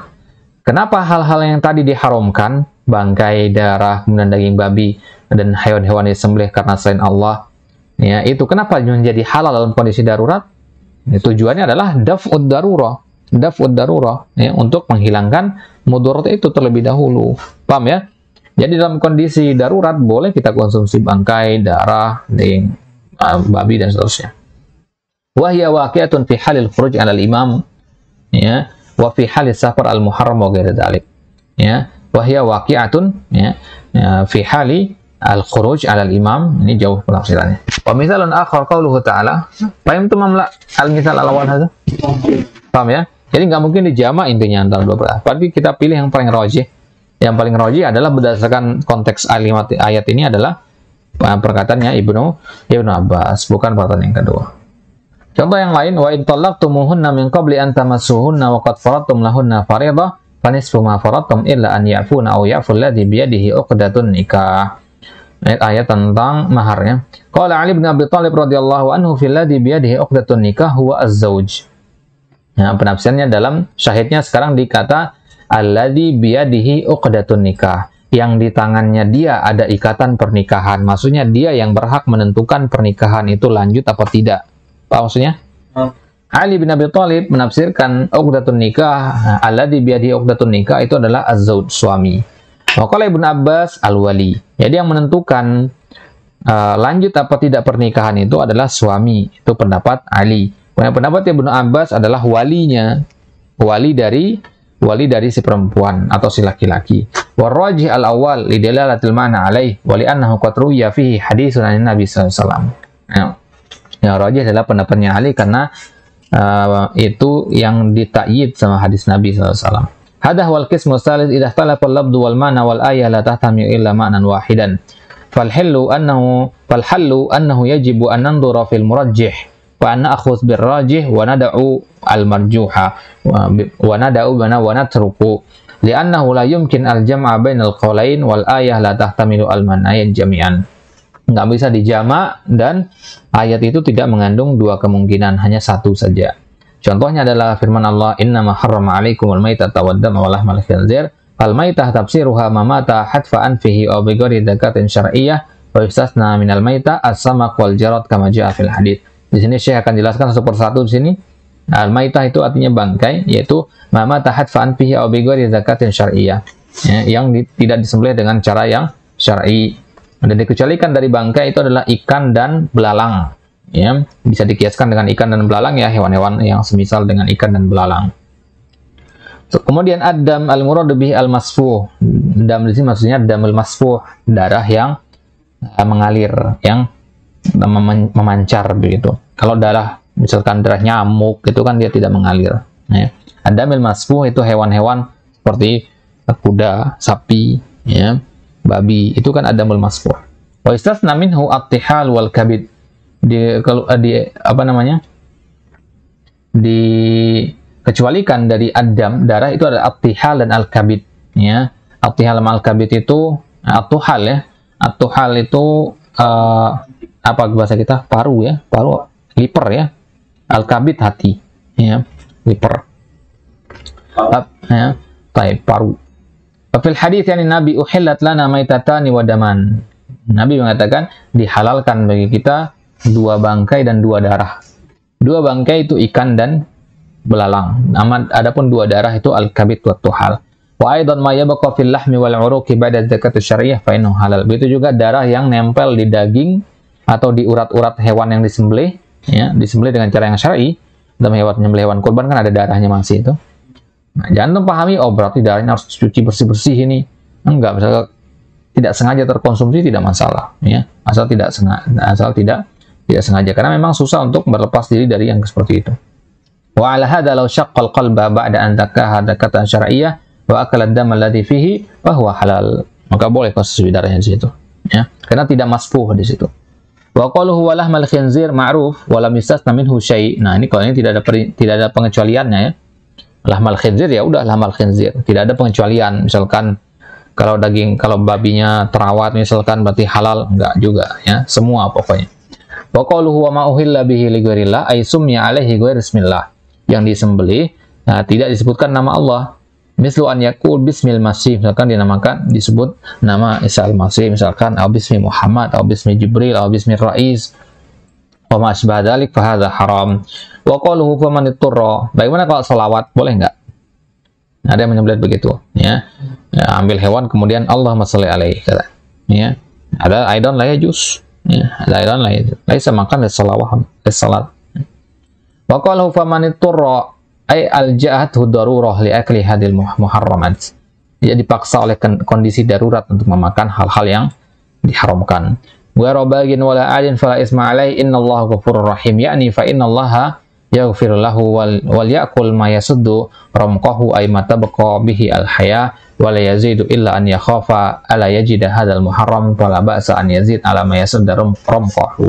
Kenapa hal-hal yang tadi diharamkan bangkai, darah, kemudian daging babi dan hewan-hewan disembelih karena selain Allah. Ya, itu kenapa menjadi halal dalam kondisi darurat? Ya, tujuannya adalah daf'ud darurah, daf'ud darurah ya, untuk menghilangkan mudarat itu terlebih dahulu. Paham ya? Jadi dalam kondisi darurat boleh kita konsumsi bangkai, darah, daging eh, babi dan seterusnya. Wahya waqi'atun fi halil khuruj 'ala imam ya wa fi halis safar al-muharram wa ghairi dzalik. Ya, wahya waqi'atun ya, ya fi hali al-khuruj al imam ini jauh penafsirannya wa misalun akhar qauluhu ta'ala paham tuh mamla al misal al-awal hadza paham ya jadi nggak mungkin dijama intinya antara dua belah tapi kita pilih yang paling rajih yang paling roji adalah berdasarkan konteks alimat ayat ini adalah eh, perkataannya Ibnu Ibnu Abbas bukan perkataan yang kedua contoh yang lain wa in tallaqtumuhunna min qabli an tamassuhunna wa qad faradtum lahunna fariidah fanisfu ma faradtum illa an ya'funa aw ya'fu alladhi biyadihi uqdatun nikah ayat tentang maharnya. Qala Ali bin Abi Thalib radhiyallahu anhu fil ladzi biyadihi uqdatun nikah huwa az-zauj. Nah, ya, penafsirannya dalam syahidnya sekarang dikata alladzi biyadihi uqdatun nikah. Yang di tangannya dia ada ikatan pernikahan. Maksudnya dia yang berhak menentukan pernikahan itu lanjut apa tidak. Apa maksudnya? Hmm. Ali bin Abi Thalib menafsirkan uqdatun nikah nah, alladhi biadi uqdatun nikah itu adalah azzaud suami. Kalau Ibnu Abbas al-wali. Jadi yang menentukan uh, lanjut apa tidak pernikahan itu adalah suami. Itu pendapat Ali. Kemudian pendapat Ibnu Abbas adalah walinya. Wali dari wali dari si perempuan atau si laki-laki. Warrajih al-awwal lidalalatil ma'na alaih wali li'annahu qad ruya fihi haditsun Nabi sallallahu alaihi wasallam. Yang ya, rajih adalah pendapatnya Ali karena uh, itu yang ditakyid sama hadis Nabi SAW. Hadah wal kismu salis idah al labdu wal mana wal ayah la tahtamiu illa ma'nan wahidan. Falhillu annahu falhallu annahu yajibu an nandura fil murajjih wa anna akhuz bir rajih wa nada'u al marjuha wa nada'u bana wa natruku li'annahu la yumkin al jam'a al qawlain wal ayah la tahtamilu al manayan jami'an nggak bisa dijamak dan ayat itu tidak mengandung dua kemungkinan, hanya satu saja. Contohnya adalah firman Allah, "Innama harrama 'alaikumul maita tawaddam awalah lahmal khinzir." Fal maitah tafsiruha mamata hadfa anfihi aw bi ghairi dzakatin syar'iyyah wa yustasna minal maita as-samaq wal jarad kama ja'a fil hadits. Di sini saya akan jelaskan satu persatu di sini. Al-maitah itu artinya bangkai, yaitu mamata hadfa anfihi aw bi ghairi dzakatin syariah Ya, yang di, tidak disembelih dengan cara yang syar'i. Dan dikecualikan dari bangkai itu adalah ikan dan belalang. Ya, bisa dikiaskan dengan ikan dan belalang ya, hewan-hewan yang semisal dengan ikan dan belalang. So, kemudian adam al murad bih al masfu Dam di sini maksudnya dam al masfu darah yang eh, mengalir, yang eh, memancar begitu. Kalau darah misalkan darah nyamuk itu kan dia tidak mengalir. Ya. Adamil masfu itu hewan-hewan seperti kuda, sapi, ya babi itu kan adamul Masfor. wa istasna minhu at-tihal wal kabid di kalau eh, di apa namanya di kecualikan dari adam darah itu ada at dan al-kabid ya at-tihal al kabid itu eh, at-tuhal ya at-tuhal itu uh, apa bahasa kita paru ya paru Liper ya al kabid hati ya liper. uh, ya baik paru Fil hadis yang Nabi uhillat lana maitatani wa daman. Nabi mengatakan dihalalkan bagi kita dua bangkai dan dua darah. Dua bangkai itu ikan dan belalang. Namun adapun dua darah itu al-kabit wa tuhal. Wa aidan ma yabqa fil lahmi wal uruqi ba'da zakat syariah fa halal. Begitu juga darah yang nempel di daging atau di urat-urat hewan yang disembelih ya, disembelih dengan cara yang syar'i. Dalam hewan menyembelih hewan kurban kan ada darahnya masih itu. Nah, jangan pahami, oh berarti darahnya harus cuci bersih-bersih ini. Enggak, bisa tidak sengaja terkonsumsi tidak masalah, ya. Asal tidak sengaja, asal tidak tidak sengaja. Karena memang susah untuk berlepas diri dari yang seperti itu. Wa ala hadza law syaqqal qalba ba'da an dzakaha dzakatan syar'iyyah wa akala ad-dam alladhi fihi wa huwa halal. Maka boleh konsumsi darahnya di situ, ya. Karena tidak masfuh di situ. Wa qalu walah lahmal khinzir ma'ruf wa lam yastasna minhu syai'. Nah, ini kalau ini tidak ada tidak ada pengecualiannya ya lahmal khinzir ya udah lahmal khinzir tidak ada pengecualian misalkan kalau daging kalau babinya terawat misalkan berarti halal enggak juga ya semua pokoknya Waqaluhu wa ma bihi li ghairillah ay sumya alaihi bismillah. Yang disembeli nah, tidak disebutkan nama Allah. Mislu an yakul bismil masih misalkan dinamakan disebut nama Isa al-Masih misalkan au bismi Muhammad au bismi Jibril au bismi Rais wa ma asbah haram. Wakoluhu qaluhu manituro, Bagaimana kalau selawat Boleh nggak? Ada yang menyebut begitu, ya. ya. ambil hewan kemudian Allah shalli alaihi kata. Ya. Ada aidan la ya, jus, Ya, ada aidan la semakan ya. Laisa makan salawah salat. Wakoluhu qaluhu faman ay alja'athu darurah li akli hadil muharramat. Dia dipaksa oleh kondisi darurat untuk memakan hal-hal yang diharamkan. Wa rabagin wala adin fala isma alaih innallaha ghafurur rahim. ya'ni fa innallaha yaghfir lahu wal, wal yakul ma yasuddu ramqahu ay baqa bihi al haya wa la yazidu illa an yakhafa ala yajida hadal muharram wa la ba'sa an yazid ala ma yasuddu ramqahu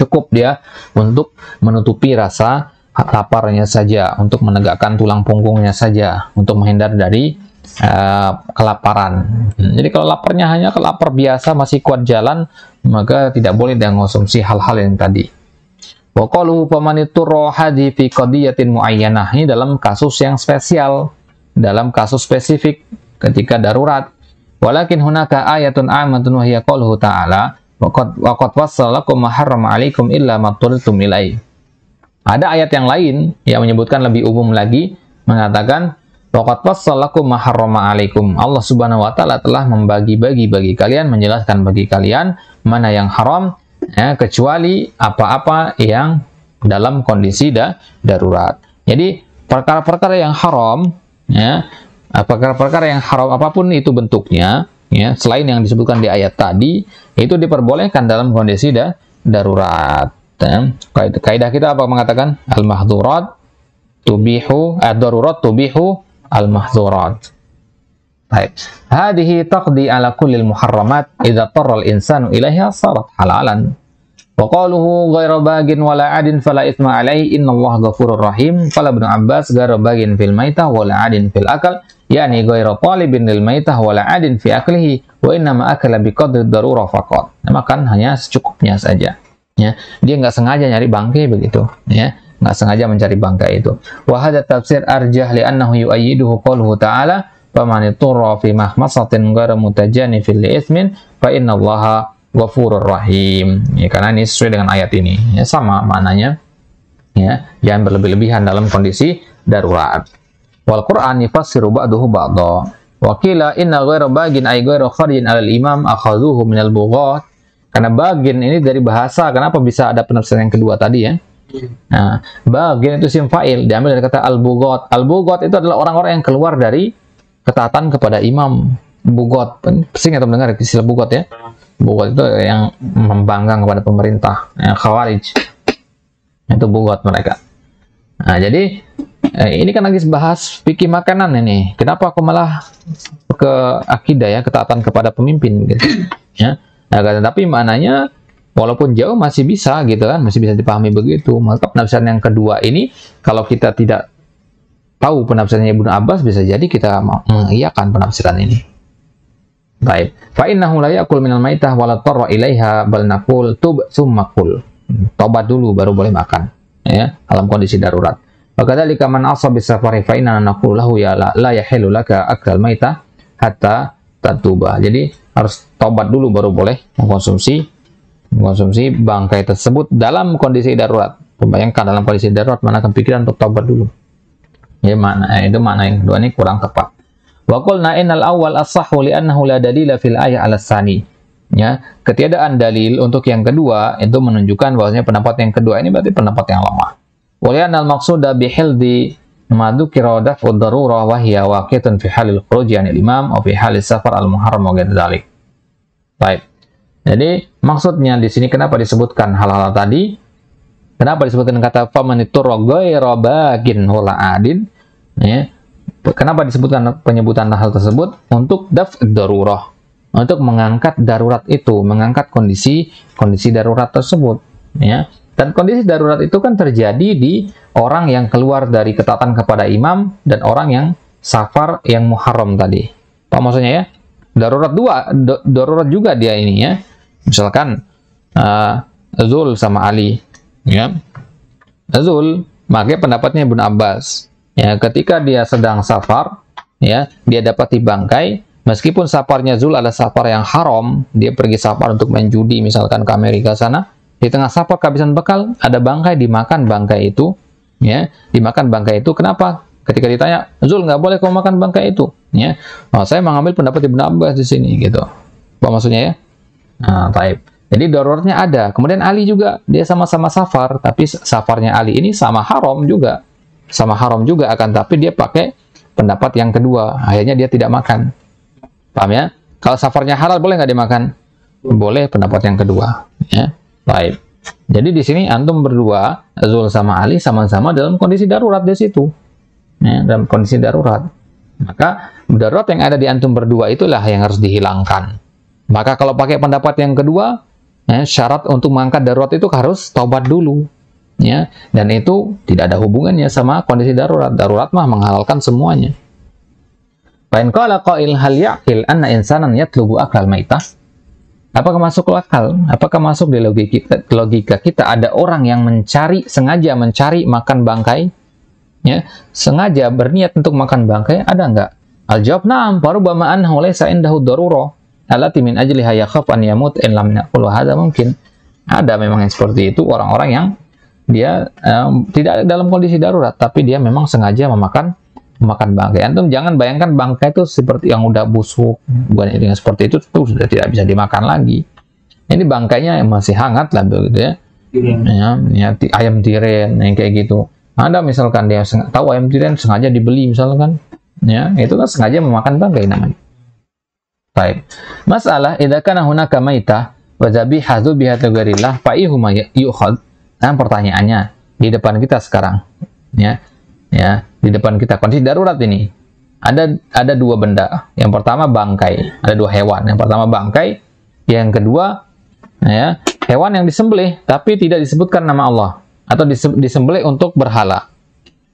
cukup dia untuk menutupi rasa laparnya saja untuk menegakkan tulang punggungnya saja untuk menghindar dari uh, kelaparan hmm, jadi kalau laparnya hanya kelapar biasa masih kuat jalan maka tidak boleh dia mengonsumsi hal-hal yang tadi Wa qalu pamaniturra hadi fi kodiyatin muayyanah. Ini dalam kasus yang spesial, dalam kasus spesifik ketika darurat. Walakin hunaka ayatun amatun wa hiya ta'ala waqad waqad wassalakum maharram 'alaikum illa ma ilai. Ada ayat yang lain yang menyebutkan lebih umum lagi mengatakan waqad wassalakum maharram 'alaikum. Allah Subhanahu wa taala telah membagi-bagi bagi kalian menjelaskan bagi kalian mana yang haram ya, kecuali apa-apa yang dalam kondisi da darurat. Jadi perkara-perkara yang haram, ya, perkara-perkara yang haram apapun itu bentuknya, ya, selain yang disebutkan di ayat tadi, itu diperbolehkan dalam kondisi da darurat. Ya. Kaidah kita apa mengatakan al-mahdurat tubihu ad-darurat eh, tubihu al-mahdurat. Baik. Hadhihi taqdi ala kulli al muharramat idza tarra al-insanu ilaiha sarat halalan. Wa qaluhu ghairu bagin wa la adin fala ithma alaihi innallaha ghafurur rahim. Qala Ibnu Abbas ghairu bagin fil maitah wa la adin fil akal yani ghairu talibin lil maitah wa la adin fi aklihi wa inna ma akala biqadri darurah faqat. Ya, makan hanya secukupnya saja. Ya, dia enggak sengaja nyari bangkai begitu, ya nggak sengaja mencari bangkai itu. Wahada tafsir arjah li annahu yu'ayyiduhu qawluhu ta'ala Faman iturra fi mahmasatin ghara mutajanifin li ismin fa innallaha ghafurur rahim. Ya, karena ini sesuai dengan ayat ini. Ya, sama maknanya. Ya, jangan berlebih-lebihan dalam kondisi darurat. Wal Qur'an yufassiru ba'dahu ba'dha. Wa qila inna ghayra bagin ay ghayra kharijin 'alal imam akhadhuhu minal bughat. Karena bagin ini dari bahasa, kenapa bisa ada penafsiran yang kedua tadi ya? Nah, bagin itu simfail diambil dari kata al-bughat. Al-bughat itu adalah orang-orang yang keluar dari ketaatan kepada imam bugot sering atau mendengar istilah bugot ya bugot itu yang membanggang kepada pemerintah yang khawarij itu bugot mereka nah jadi eh, ini kan lagi bahas pikir makanan ini kenapa aku malah ke akidah ya ketaatan kepada pemimpin gitu ya nah tapi maknanya walaupun jauh masih bisa gitu kan masih bisa dipahami begitu maka penafsiran yang kedua ini kalau kita tidak tahu penafsirannya Ibnu Abbas bisa jadi kita mengiyakan penafsiran ini. Baik. Fa innahu la ya'kul minal maitah wa tarra ilaiha bal naqul tub tsumma qul. Tobat dulu baru boleh makan ya dalam kondisi darurat. Wakadzalika man asa bis safari fa inna naqul lahu ya la, la yahilu laka akal maitah hatta tatuba. Jadi harus tobat dulu baru boleh mengkonsumsi mengkonsumsi bangkai tersebut dalam kondisi darurat. Bayangkan dalam kondisi darurat mana kepikiran untuk tobat dulu ya makna eh, itu makna yang kedua ini kurang tepat wa qulna innal awwal as li annahu la dalila fil ayat ala tsani ya ketiadaan dalil untuk yang kedua itu menunjukkan bahwasanya pendapat yang kedua ini berarti pendapat yang lemah walianal maqsuda hildi ma dzukira daf'u darurah wa hiya waqitun fi halil khuruj yani imam atau fi halil safar al muharram wa dzalik baik jadi maksudnya di sini kenapa disebutkan hal-hal tadi kenapa disebutkan kata famanitur ghairu bagin hula adin ya kenapa disebutkan penyebutan hal tersebut untuk daf darurah untuk mengangkat darurat itu mengangkat kondisi kondisi darurat tersebut ya dan kondisi darurat itu kan terjadi di orang yang keluar dari ketatan kepada imam dan orang yang safar yang muharram tadi Apa maksudnya ya darurat dua darurat juga dia ini ya misalkan uh, Zul sama Ali ya Zul pakai pendapatnya Ibn Abbas ya ketika dia sedang safar ya dia dapat dibangkai meskipun safarnya Zul adalah safar yang haram dia pergi safar untuk main judi, misalkan ke Amerika sana di tengah safar kehabisan bekal ada bangkai dimakan bangkai itu ya dimakan bangkai itu kenapa ketika ditanya Zul nggak boleh kau makan bangkai itu ya oh, saya mengambil pendapat Ibn Abbas di sini gitu apa maksudnya ya nah taib jadi daruratnya ada kemudian Ali juga dia sama-sama safar tapi safarnya Ali ini sama haram juga sama haram juga akan tapi dia pakai pendapat yang kedua akhirnya dia tidak makan paham ya kalau safarnya halal boleh nggak dimakan boleh pendapat yang kedua ya baik jadi di sini antum berdua Zul sama Ali sama-sama dalam kondisi darurat di situ ya, dalam kondisi darurat maka darurat yang ada di antum berdua itulah yang harus dihilangkan maka kalau pakai pendapat yang kedua ya, syarat untuk mengangkat darurat itu harus taubat dulu ya dan itu tidak ada hubungannya sama kondisi darurat darurat mah menghalalkan semuanya Fa'in qala qail hal yaqil anna insanan yatlubu akal maitah Apakah masuk akal? Apakah masuk di logika kita, ada orang yang mencari sengaja mencari makan bangkai? Ya, sengaja berniat untuk makan bangkai ada enggak? Al jawab na'am farubama anhu laysa indahu darura allati min ajliha yakhaf an yamut in lam mungkin. Ada memang yang seperti itu orang-orang yang dia um, tidak dalam kondisi darurat, tapi dia memang sengaja memakan memakan bangkai. Antum jangan bayangkan bangkai itu seperti yang udah busuk, bukan dengan seperti itu itu sudah tidak bisa dimakan lagi. Ini bangkainya yang masih hangat lah begitu ya. Ya, ya ayam tiren yang kayak gitu. Ada misalkan dia tahu ayam tiren sengaja dibeli misalkan, ya itu kan sengaja memakan bangkai namanya. Baik. Masalah idakan kana hunaka maita wajabi dzabiha dzubiha fa ihuma yukhad Nah, pertanyaannya di depan kita sekarang, ya, ya, di depan kita kondisi darurat ini ada ada dua benda. Yang pertama bangkai, ada dua hewan. Yang pertama bangkai, yang kedua, ya, hewan yang disembelih tapi tidak disebutkan nama Allah atau disembelih untuk berhala.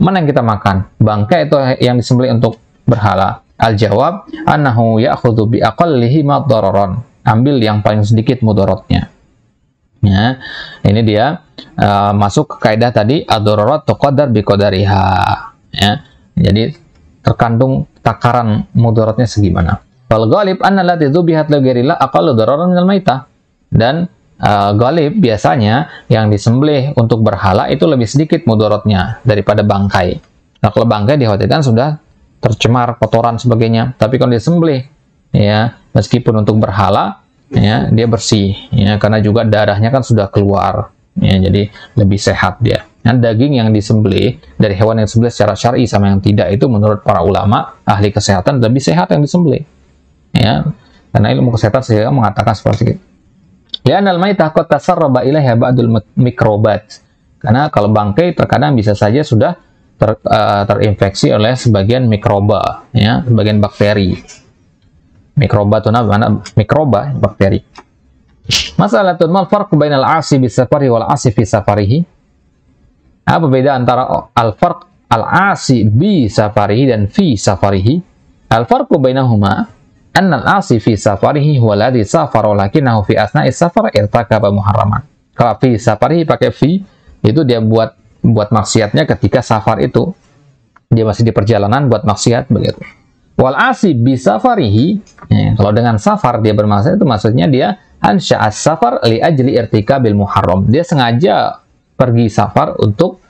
Mana yang kita makan? Bangkai itu yang disembelih untuk berhala? Al-jawab, annahu ya'khudhu bi aqallihi Ambil yang paling sedikit mudorotnya Ya, ini dia uh, masuk ke kaidah tadi adororot tokodar bikodariha. Ya, jadi terkandung takaran mudorotnya segimana. Wal galib anna lati dzubihat li ghairillah aqallu dararan minal maitah. Dan uh, eh, galib biasanya yang disembelih untuk berhala itu lebih sedikit mudorotnya daripada bangkai. Nah, kalau bangkai dikhawatirkan sudah tercemar kotoran sebagainya, tapi kalau disembelih ya meskipun untuk berhala ya dia bersih ya karena juga darahnya kan sudah keluar ya jadi lebih sehat dia dan nah, daging yang disembelih dari hewan yang disembelih secara syar'i sama yang tidak itu menurut para ulama ahli kesehatan lebih sehat yang disembelih ya karena ilmu kesehatan sehingga mengatakan seperti itu li'anal maitah qad tasarraba ilaiha ba'dul mikrobat karena kalau bangkai terkadang bisa saja sudah ter, uh, terinfeksi oleh sebagian mikroba ya sebagian bakteri mikroba tuh mana mikroba bakteri masalah tuh mal farq bainal asi bi safari wal asi fi safarihi apa beda antara al farq al asi bi safarihi dan fi safarihi al farq bainahuma anna al asi fi safarihi huwa alladhi safara walakinahu fi asna'is safar irtakaba muharraman kalau fi safarihi pakai fi itu dia buat buat maksiatnya ketika safar itu dia masih di perjalanan buat maksiat begitu Wal asib bisafarihi, ya, kalau dengan safar dia bermaksud itu maksudnya dia ansya as safar li ajli irtika bil muharram. Dia sengaja pergi safar untuk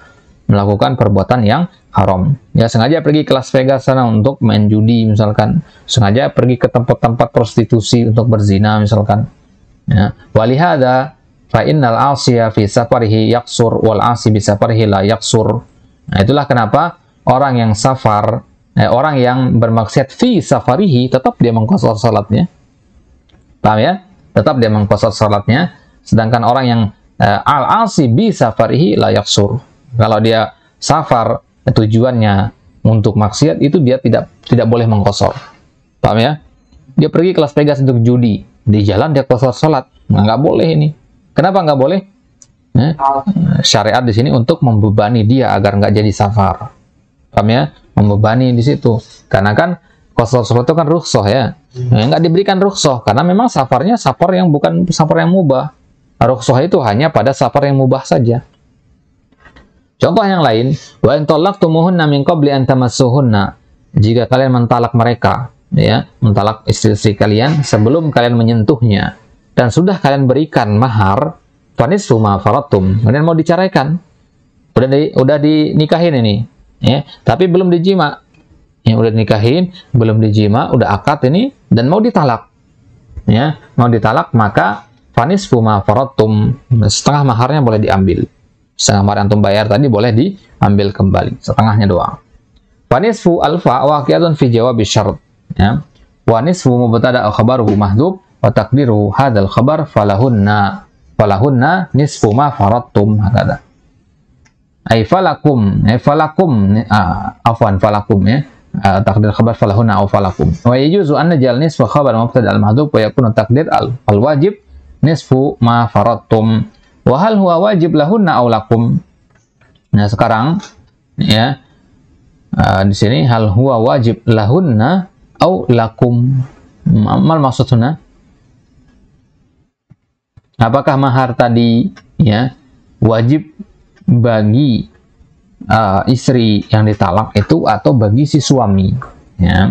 melakukan perbuatan yang haram. Ya sengaja pergi ke Las Vegas sana untuk main judi misalkan, sengaja pergi ke tempat-tempat prostitusi untuk berzina misalkan. Ya. Walihada fa innal asiya fi safarihi yaksur wal asib bi safarihi la yaksur. Nah, itulah kenapa orang yang safar Nah, orang yang bermaksud fi safarihi tetap dia mengkosor salatnya paham ya tetap dia mengkosor salatnya sedangkan orang yang uh, eh, al asi bi safarihi layak sur kalau dia safar eh, tujuannya untuk maksiat itu dia tidak tidak boleh mengkosor paham ya dia pergi ke Las Vegas untuk judi di jalan dia kosor salat nah, nggak boleh ini kenapa nggak boleh nah, syariat di sini untuk membebani dia agar nggak jadi safar paham ya membebani di situ. Karena kan kosor safar itu kan rukhsah ya. Nah, nggak diberikan rukhsah karena memang safarnya safar yang bukan safar yang mubah. Rukhsah itu hanya pada safar yang mubah saja. Contoh yang lain, wa in tumuhun min qabli an Jika kalian mentalak mereka, ya, mentalak istri-istri kalian sebelum kalian menyentuhnya dan sudah kalian berikan mahar, fanisfu rumah faratum. Kalian mau diceraikan. Udah di, udah dinikahin ini ya tapi belum dijima yang udah nikahin belum dijima udah akad ini dan mau ditalak ya mau ditalak maka fanis fuma farotum setengah maharnya boleh diambil setengah mahar yang antum bayar tadi boleh diambil kembali setengahnya doang fu alfa waqiatun fi jawab syarat ya wanisfu mubtada khabaruhu ma'hdub wa taqdiru hadzal khabar falahunna falahunna nisfu ma farattum hakada ay falakum ay falakum ah, afwan falakum ya ah, takdir khabar falahuna aw falakum wa yajuzu anna jal nisfu khabar mubtada al mahdhuf wa yakunu takdir al, al wajib nisfu ma faradtum wa hal huwa wajib lahunna aw lakum nah sekarang ya ah, di sini hal huwa wajib lahunna aw lakum mal maksudnya apakah mahar tadi ya wajib bagi uh, istri yang ditalak itu atau bagi si suami ya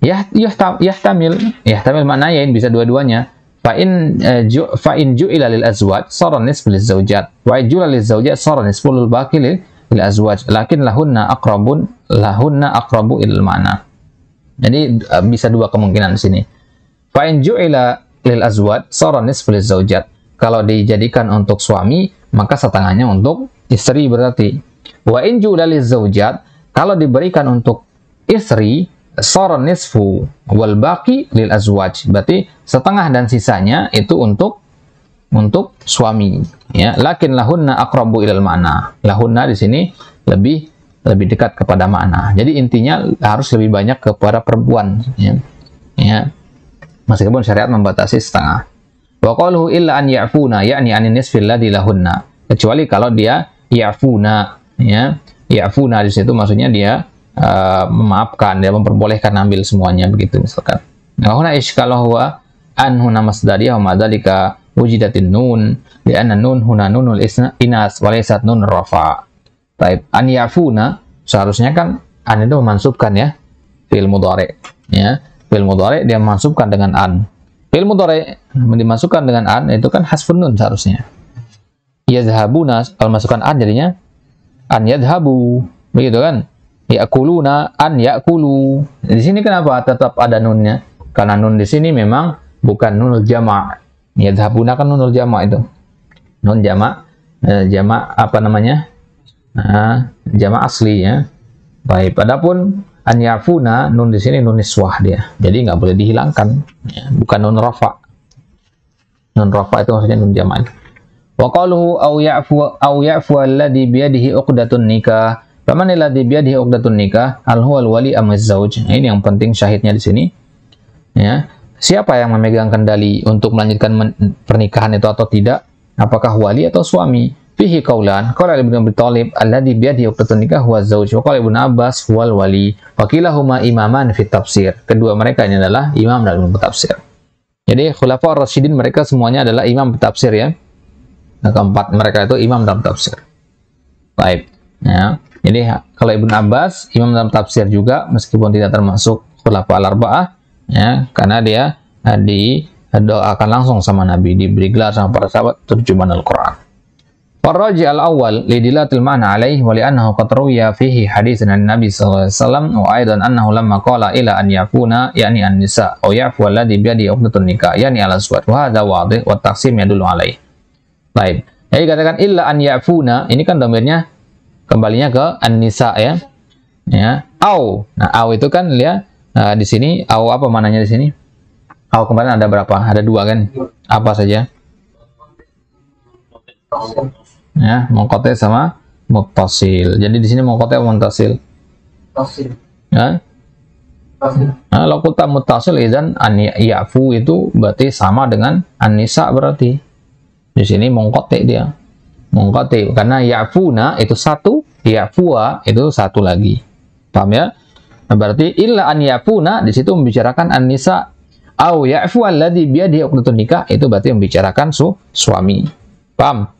ya ya ya Tamil Tamil mana ya ini bisa dua-duanya fa'in eh, ju fa'in ju lil azwaj soronis nisfu zaujat fa'in ju ju'ila lil soronis sara nisfu lil baqi lil azwaj lakin lahunna aqrabun lahunna aqrabu ilal ma'na jadi eh, bisa dua kemungkinan di sini fa'in ju lil azwaj soronis nisfu zaujat kalau dijadikan untuk suami maka setengahnya untuk istri berarti. Wa in zaujat, kalau diberikan untuk istri, sor nisfu wal baqi lil azwaj. Berarti setengah dan sisanya itu untuk untuk suami ya lakin lahunna akrabu ilal mana lahunna di sini lebih lebih dekat kepada mana jadi intinya harus lebih banyak kepada perempuan ya, ya. meskipun syariat membatasi setengah Wa qaluhu illa an ya'funa yakni anin nisfi alladhi lahunna. Kecuali kalau dia ya'funa ya. Ya'funa di situ maksudnya dia uh, memaafkan, dia memperbolehkan ambil semuanya begitu misalkan. Wa huna kalau huwa an huna masdariyah wa madzalika wujidatin nun di anna nun huna nunul isna inas wa laysat nun rafa. Taib an ya'funa seharusnya kan an itu memansubkan ya fil mudhari ya. Fil mudhari dia memansubkan dengan an fil mudhari hmm. dimasukkan dengan an itu kan hasfun nun seharusnya. Yadhhabuna kalau masukkan an jadinya an yadhhabu. Begitu kan? Ya'kuluna an ya'kulu. Di sini kenapa tetap ada nunnya? Karena nun di sini memang bukan nunul jama'. Yadhhabuna kan nunul jama' itu. Nun jama' eh, jama' apa namanya? Nah, jama' asli ya. Baik, adapun an yafuna nun di sini nun iswah dia jadi nggak boleh dihilangkan ya, bukan nun rafa nun rafa itu maksudnya nun jamaah wa qaluhu aw ya'fu aw ya'fu alladhi biyadihi uqdatun nikah faman alladhi biyadihi uqdatun nikah al huwa al wali am zauj nah, ini yang penting syahidnya di sini ya siapa yang memegang kendali untuk melanjutkan pernikahan itu atau tidak apakah wali atau suami fihi kalau qala ibnu abi thalib alladhi bi yadihi uqdatun nikah huwa zauj wa qala ibnu abbas wal wali wa kilahuma imaman fi tafsir kedua mereka ini adalah imam dalam ilmu tafsir jadi khulafa rasidin mereka semuanya adalah imam tafsir ya nah, keempat mereka itu imam dalam tafsir baik ya jadi kalau ibnu abbas imam dalam tafsir juga meskipun tidak termasuk khulafa al-arba'ah ya karena dia eh, di eh, doakan langsung sama Nabi diberi gelar sama para sahabat terjemahan Al-Quran paraji al-awwal dilatil ma'na alaih wa li'annahu qad ruwiya fihi hadis an Nabi sallallahu alaihi wasallam wa aidan annahu lamma qala ila an yafuna yani an-nisa aw yafu alladhi bi yadi uqdatun nikah yani al-aswad wa hadha wadih wa taqsim yadullu alaih. Baik. Jadi katakan illa an yafuna ini kan domirnya kembalinya ke an-nisa ya. Ya, au. Nah, au itu kan lihat uh, di sini au apa mananya di sini? Au kemarin ada berapa? Ada dua kan? Apa saja? ya mongkote sama mutasil jadi di sini atau mutasil mutasil ya Tasil. Nah, mutasil izan an yafu itu berarti sama dengan anisa berarti. Di sini mongkote dia. mongkote karena yafuna itu satu, yafua itu satu lagi. Paham ya? Nah, berarti illa an di situ membicarakan anisa au yafu alladhi biadi uqdatun nikah itu berarti membicarakan su suami. Paham?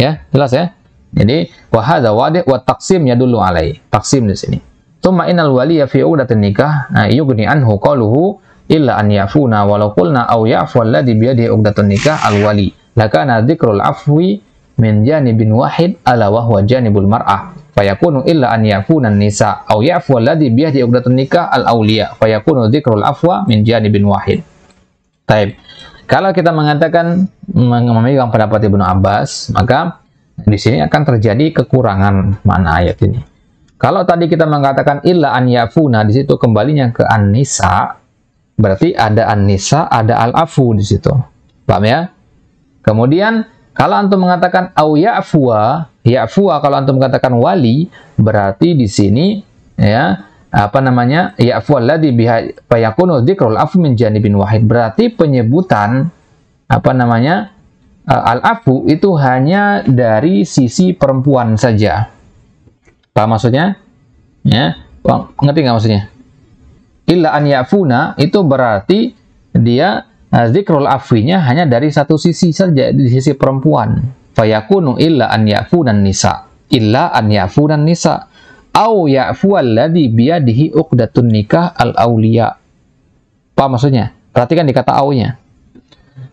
Ya, jelas ya? Jadi wahada wadi wa taksim ya dulu alai. Taksim di sini. Tuma inal wali ya fi udatin nikah nah, yugni anhu qaluhu illa an yafuna walau qulna aw yafu alladhi bi uqdatun nikah al wali. Lakana dzikrul afwi min janibin wahid ala wa huwa janibul mar'ah. Fayakunu illa an yafuna nisa aw yafu alladhi bi yadihi uqdatun nikah al awliya. Fayakunu dzikrul afwa min janibin wahid. Taib. Kalau kita mengatakan memegang pendapat Ibnu Abbas, maka di sini akan terjadi kekurangan mana ayat ini. Kalau tadi kita mengatakan illa an yafuna di situ kembalinya ke an-nisa, berarti ada an-nisa, ada al-afu di situ. Paham ya? Kemudian kalau antum mengatakan au ya'fua, ya'fua kalau antum mengatakan wali, berarti di sini ya apa namanya ya ya'fu alladhi biha fayakunu dzikrul afu min bin wahid berarti penyebutan apa namanya eh, al-afu itu hanya dari sisi perempuan saja apa maksudnya ya ngerti nggak maksudnya illa an ya'funa itu berarti dia eh, dzikrul afinya hanya dari satu sisi saja di sisi perempuan fayakunu illa an ya'funan nisa illa an ya'funan nisa au alladhi biyadihi uqdatun nikah al aulia. Pak maksudnya? Perhatikan di kata au-nya.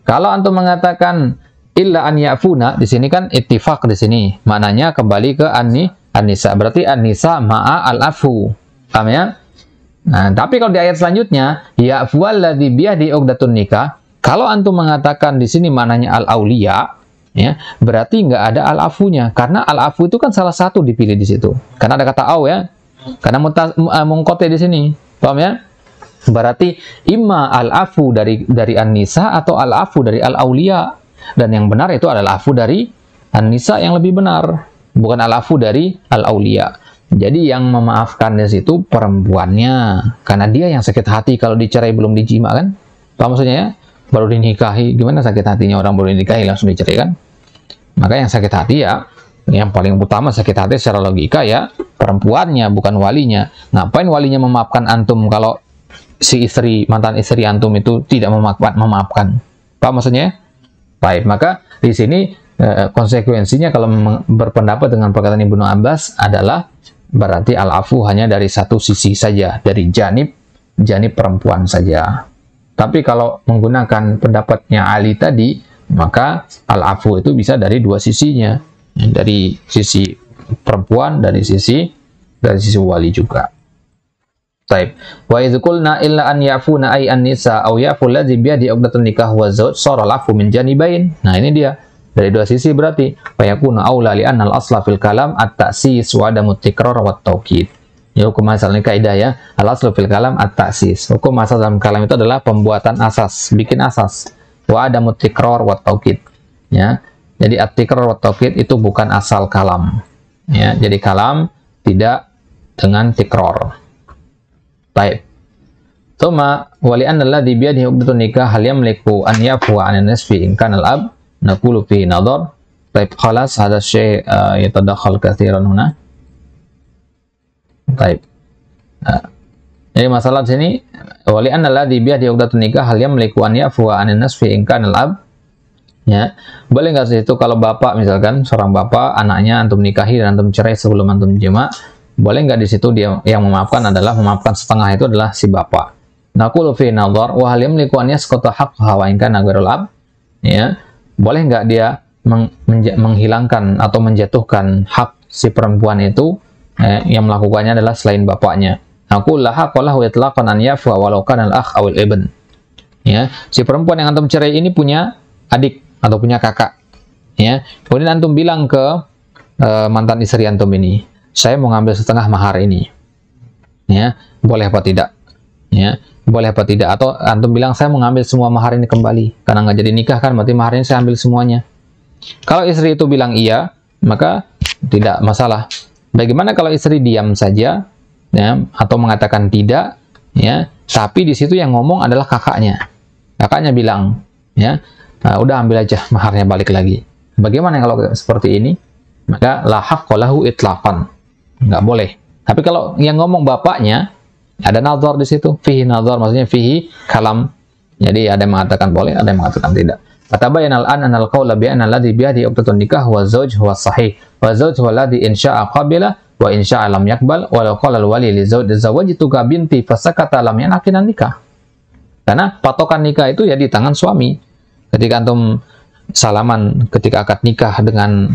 Kalau antum mengatakan illa an ya'funa, di sini kan ittifaq di sini. Maknanya kembali ke anni anisa. Berarti anisa ma'a al-afu. Paham ya? Nah, tapi kalau di ayat selanjutnya, alladhi biyadihi uqdatun nikah, kalau antum mengatakan di sini maknanya al aulia ya berarti nggak ada al-afunya karena al-afu itu kan salah satu dipilih di situ karena ada kata au ya karena eh, mungkote di sini paham ya berarti imma al-afu dari dari an-nisa atau al-afu dari al-aulia dan yang benar itu adalah afu dari an-nisa yang lebih benar bukan al-afu dari al-aulia jadi yang memaafkan di situ perempuannya karena dia yang sakit hati kalau dicerai belum dijima kan paham maksudnya ya baru dinikahi gimana sakit hatinya orang baru dinikahi langsung dicerai kan maka yang sakit hati ya, yang paling utama sakit hati secara logika ya perempuannya bukan walinya. Ngapain walinya memaafkan antum kalau si istri mantan istri antum itu tidak memaafkan memaafkan? apa maksudnya? Baik, maka di sini eh, konsekuensinya kalau berpendapat dengan perkataan Ibnu Abbas adalah berarti al-afu hanya dari satu sisi saja, dari janib janib perempuan saja. Tapi kalau menggunakan pendapatnya Ali tadi, maka al-afu itu bisa dari dua sisinya, dari sisi perempuan, dari sisi dari sisi wali juga. Taib. Wa idzukulna illa an yafuna ay an nisa aw yafu ladzi bi yadi uqdatun nikah wa zawj sara lafu min janibain. Nah, ini dia. Dari dua sisi berarti fa yakunu aula li anna al-asla fil kalam at-ta'sis wa adamu tikrar wa taukid. Ya, hukum asal ini kaidah ya. Al-aslu fil kalam at-ta'sis. Hukum asal dalam kalam itu adalah pembuatan asas, bikin asas wa ada mutikror wa taukid ya jadi atikror wa taukid itu bukan asal kalam ya jadi kalam tidak dengan tikror baik Tuma wali an ladzi bi yadihi uqdatun nikah hal meliku an yafwa 'an inkan in kana al-ab nakulu fi nadar طيب خلاص هذا الشيء يتدخل كثيرا هنا طيب jadi masalah di sini wali adalah di biah udah nikah hal yang melikuannya fua fuwa ananas fi ingka nelab, Ya. Boleh nggak sih itu kalau bapak misalkan seorang bapak anaknya antum nikahi dan antum cerai sebelum antum jema, boleh nggak di situ dia yang memaafkan adalah memaafkan setengah itu adalah si bapak. Naqulu fi nadhar wa hal yang melikuannya sekota hak hawa ingka kana Ya. Boleh nggak dia meng menghilangkan atau menjatuhkan hak si perempuan itu eh, yang melakukannya adalah selain bapaknya. Aku lahakolahu yatlaqan an yafwa walau al akh awil ibn. Ya, si perempuan yang antum cerai ini punya adik atau punya kakak. Ya, kemudian antum bilang ke uh, mantan istri antum ini, saya mau ngambil setengah mahar ini. Ya, boleh apa tidak? Ya, boleh apa tidak? Atau antum bilang saya mau ngambil semua mahar ini kembali karena nggak jadi nikah kan, berarti mahar ini saya ambil semuanya. Kalau istri itu bilang iya, maka tidak masalah. Bagaimana kalau istri diam saja ya, atau mengatakan tidak, ya. Tapi di situ yang ngomong adalah kakaknya. Kakaknya bilang, ya, ah, udah ambil aja maharnya balik lagi. Bagaimana kalau seperti ini? Maka lahak kolahu itlapan, nggak boleh. Tapi kalau yang ngomong bapaknya, ada nazar di situ, fihi nazar, maksudnya fihi kalam. Jadi ada yang mengatakan boleh, ada yang mengatakan tidak. Kata bayan al-an al qawla bi anna alladhi bi yadihi nikah wa zawj huwa sahih wa zawj huwa alladhi in qabila Wa insya alam yakbal walau qalal wali li zawajituka binti fasakata lam yanakinan nikah. Karena patokan nikah itu ya di tangan suami. Ketika antum salaman ketika akad nikah dengan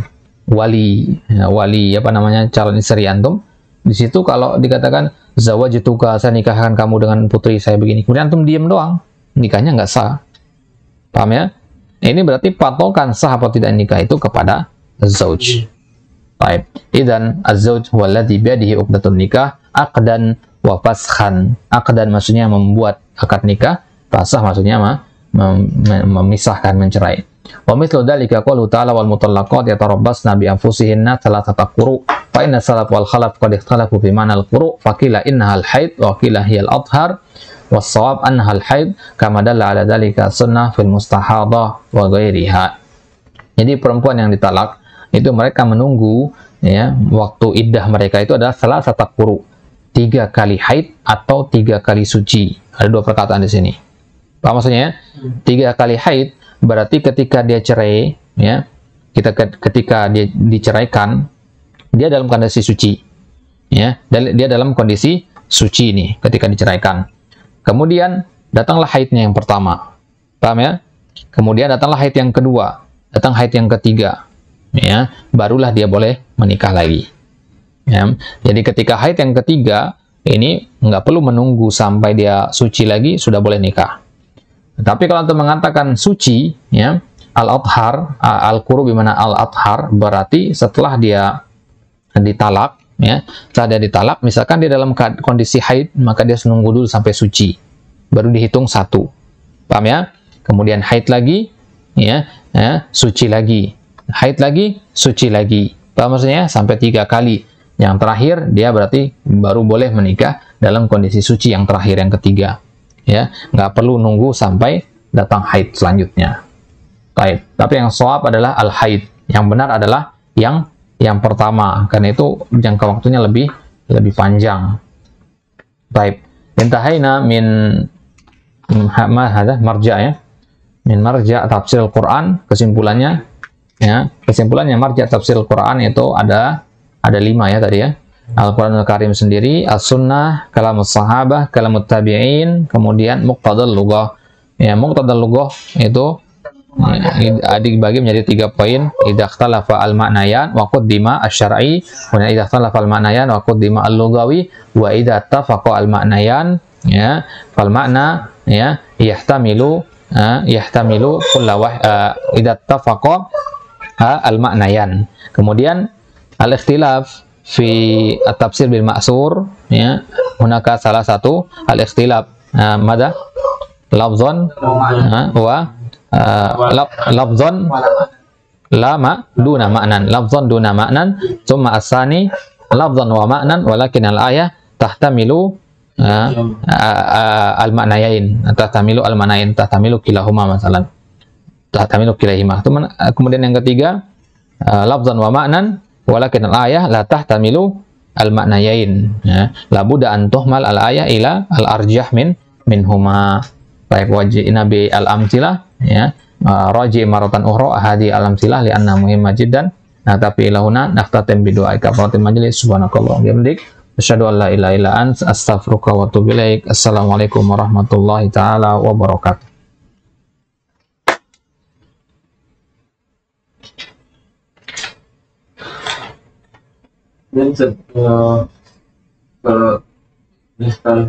wali ya, wali apa namanya calon istri antum di situ kalau dikatakan zawajituka saya nikahkan kamu dengan putri saya begini kemudian antum diam doang nikahnya nggak sah paham ya ini berarti patokan sah atau tidak nikah itu kepada zauj Taib. Idan az-zawj biadihi uqdatun nikah aqdan wa faskhan. Aqdan maksudnya membuat akad nikah, fasah maksudnya mah mem memisahkan mencerai. Wa mithlu dzalika qalu ta'ala wal mutallaqat yatarabbasna bi anfusihinna thalathata quru fa inna salaf wal khalaf qad ikhtalafu fi ma'na al quru fa qila innaha al haid wa qila hiya al athhar al haid kama dalla ala على sunnah fil في wa ghairiha. Jadi perempuan yang ditalak itu mereka menunggu ya waktu iddah mereka itu adalah salah satu kuru tiga kali haid atau tiga kali suci ada dua perkataan di sini apa maksudnya ya? tiga kali haid berarti ketika dia cerai ya kita ketika dia diceraikan dia dalam kondisi suci ya dia dalam kondisi suci ini ketika diceraikan kemudian datanglah haidnya yang pertama paham ya kemudian datanglah haid yang kedua datang haid yang ketiga ya barulah dia boleh menikah lagi ya. jadi ketika haid yang ketiga ini nggak perlu menunggu sampai dia suci lagi sudah boleh nikah tapi kalau untuk mengatakan suci ya al athar al kuru gimana al athar berarti setelah dia ditalak ya setelah dia ditalak misalkan dia dalam kondisi haid maka dia menunggu dulu sampai suci baru dihitung satu paham ya kemudian haid lagi ya, ya suci lagi haid lagi, suci lagi. Paham maksudnya? Sampai tiga kali. Yang terakhir, dia berarti baru boleh menikah dalam kondisi suci yang terakhir, yang ketiga. Ya, nggak perlu nunggu sampai datang haid selanjutnya. Baik, Tapi yang soap adalah al-haid. Yang benar adalah yang yang pertama, karena itu jangka waktunya lebih lebih panjang. Baik, Intahaina min marja ya. Min marja tafsir Al-Quran, kesimpulannya ya kesimpulannya marja ya, tafsir Al-Quran itu ada ada lima ya tadi ya al al Karim sendiri, As-Sunnah, Kalamus Sahabah, Kalamut Tabi'in, kemudian Muqtadal Lugah. Ya, Muqtadal Lugah itu ya, bagi menjadi tiga poin idah talafa al maknayan wakud dima asy-syar'i idah talafa al maknayan wakud dima al lugawi wa idah tafaqo al maknayan ya fal makna ya yahtamilu ya yahtamilu kullu uh, al maknayan Kemudian al-ikhtilaf fi at-tafsir bil maksur ya hunaka salah satu al-ikhtilaf uh, mada lafzon uh, wa uh, lama duna ma'nan lafzon duna ma'nan thumma asani lafzon wa maknan. walakin al-ayah tahtamilu uh, uh, uh, al maknayain tahtamilu al maknayain tahtamilu kilahuma masalan tatamilu kilaihima. Eh, kemudian yang ketiga, eh, lafzan wa maknan, walakin al-ayah la tahtamilu al maknayain. Ya. La buddha an tuhmal al-ayah ila al-arjah min minhuma. Baik wajib nabi al amsilah ya. Eh, raji maratan uhra hadi al-amtilah li'anna majid dan. Nah, tapi ilahuna naftatim bidu'aika. Falatim majlis subhanakallah. mendik. Asyadu an la ilaha illa ant. Astagfirullah wa tubilaik. Assalamualaikum warahmatullahi ta'ala wabarakatuh. dan eh, ke ke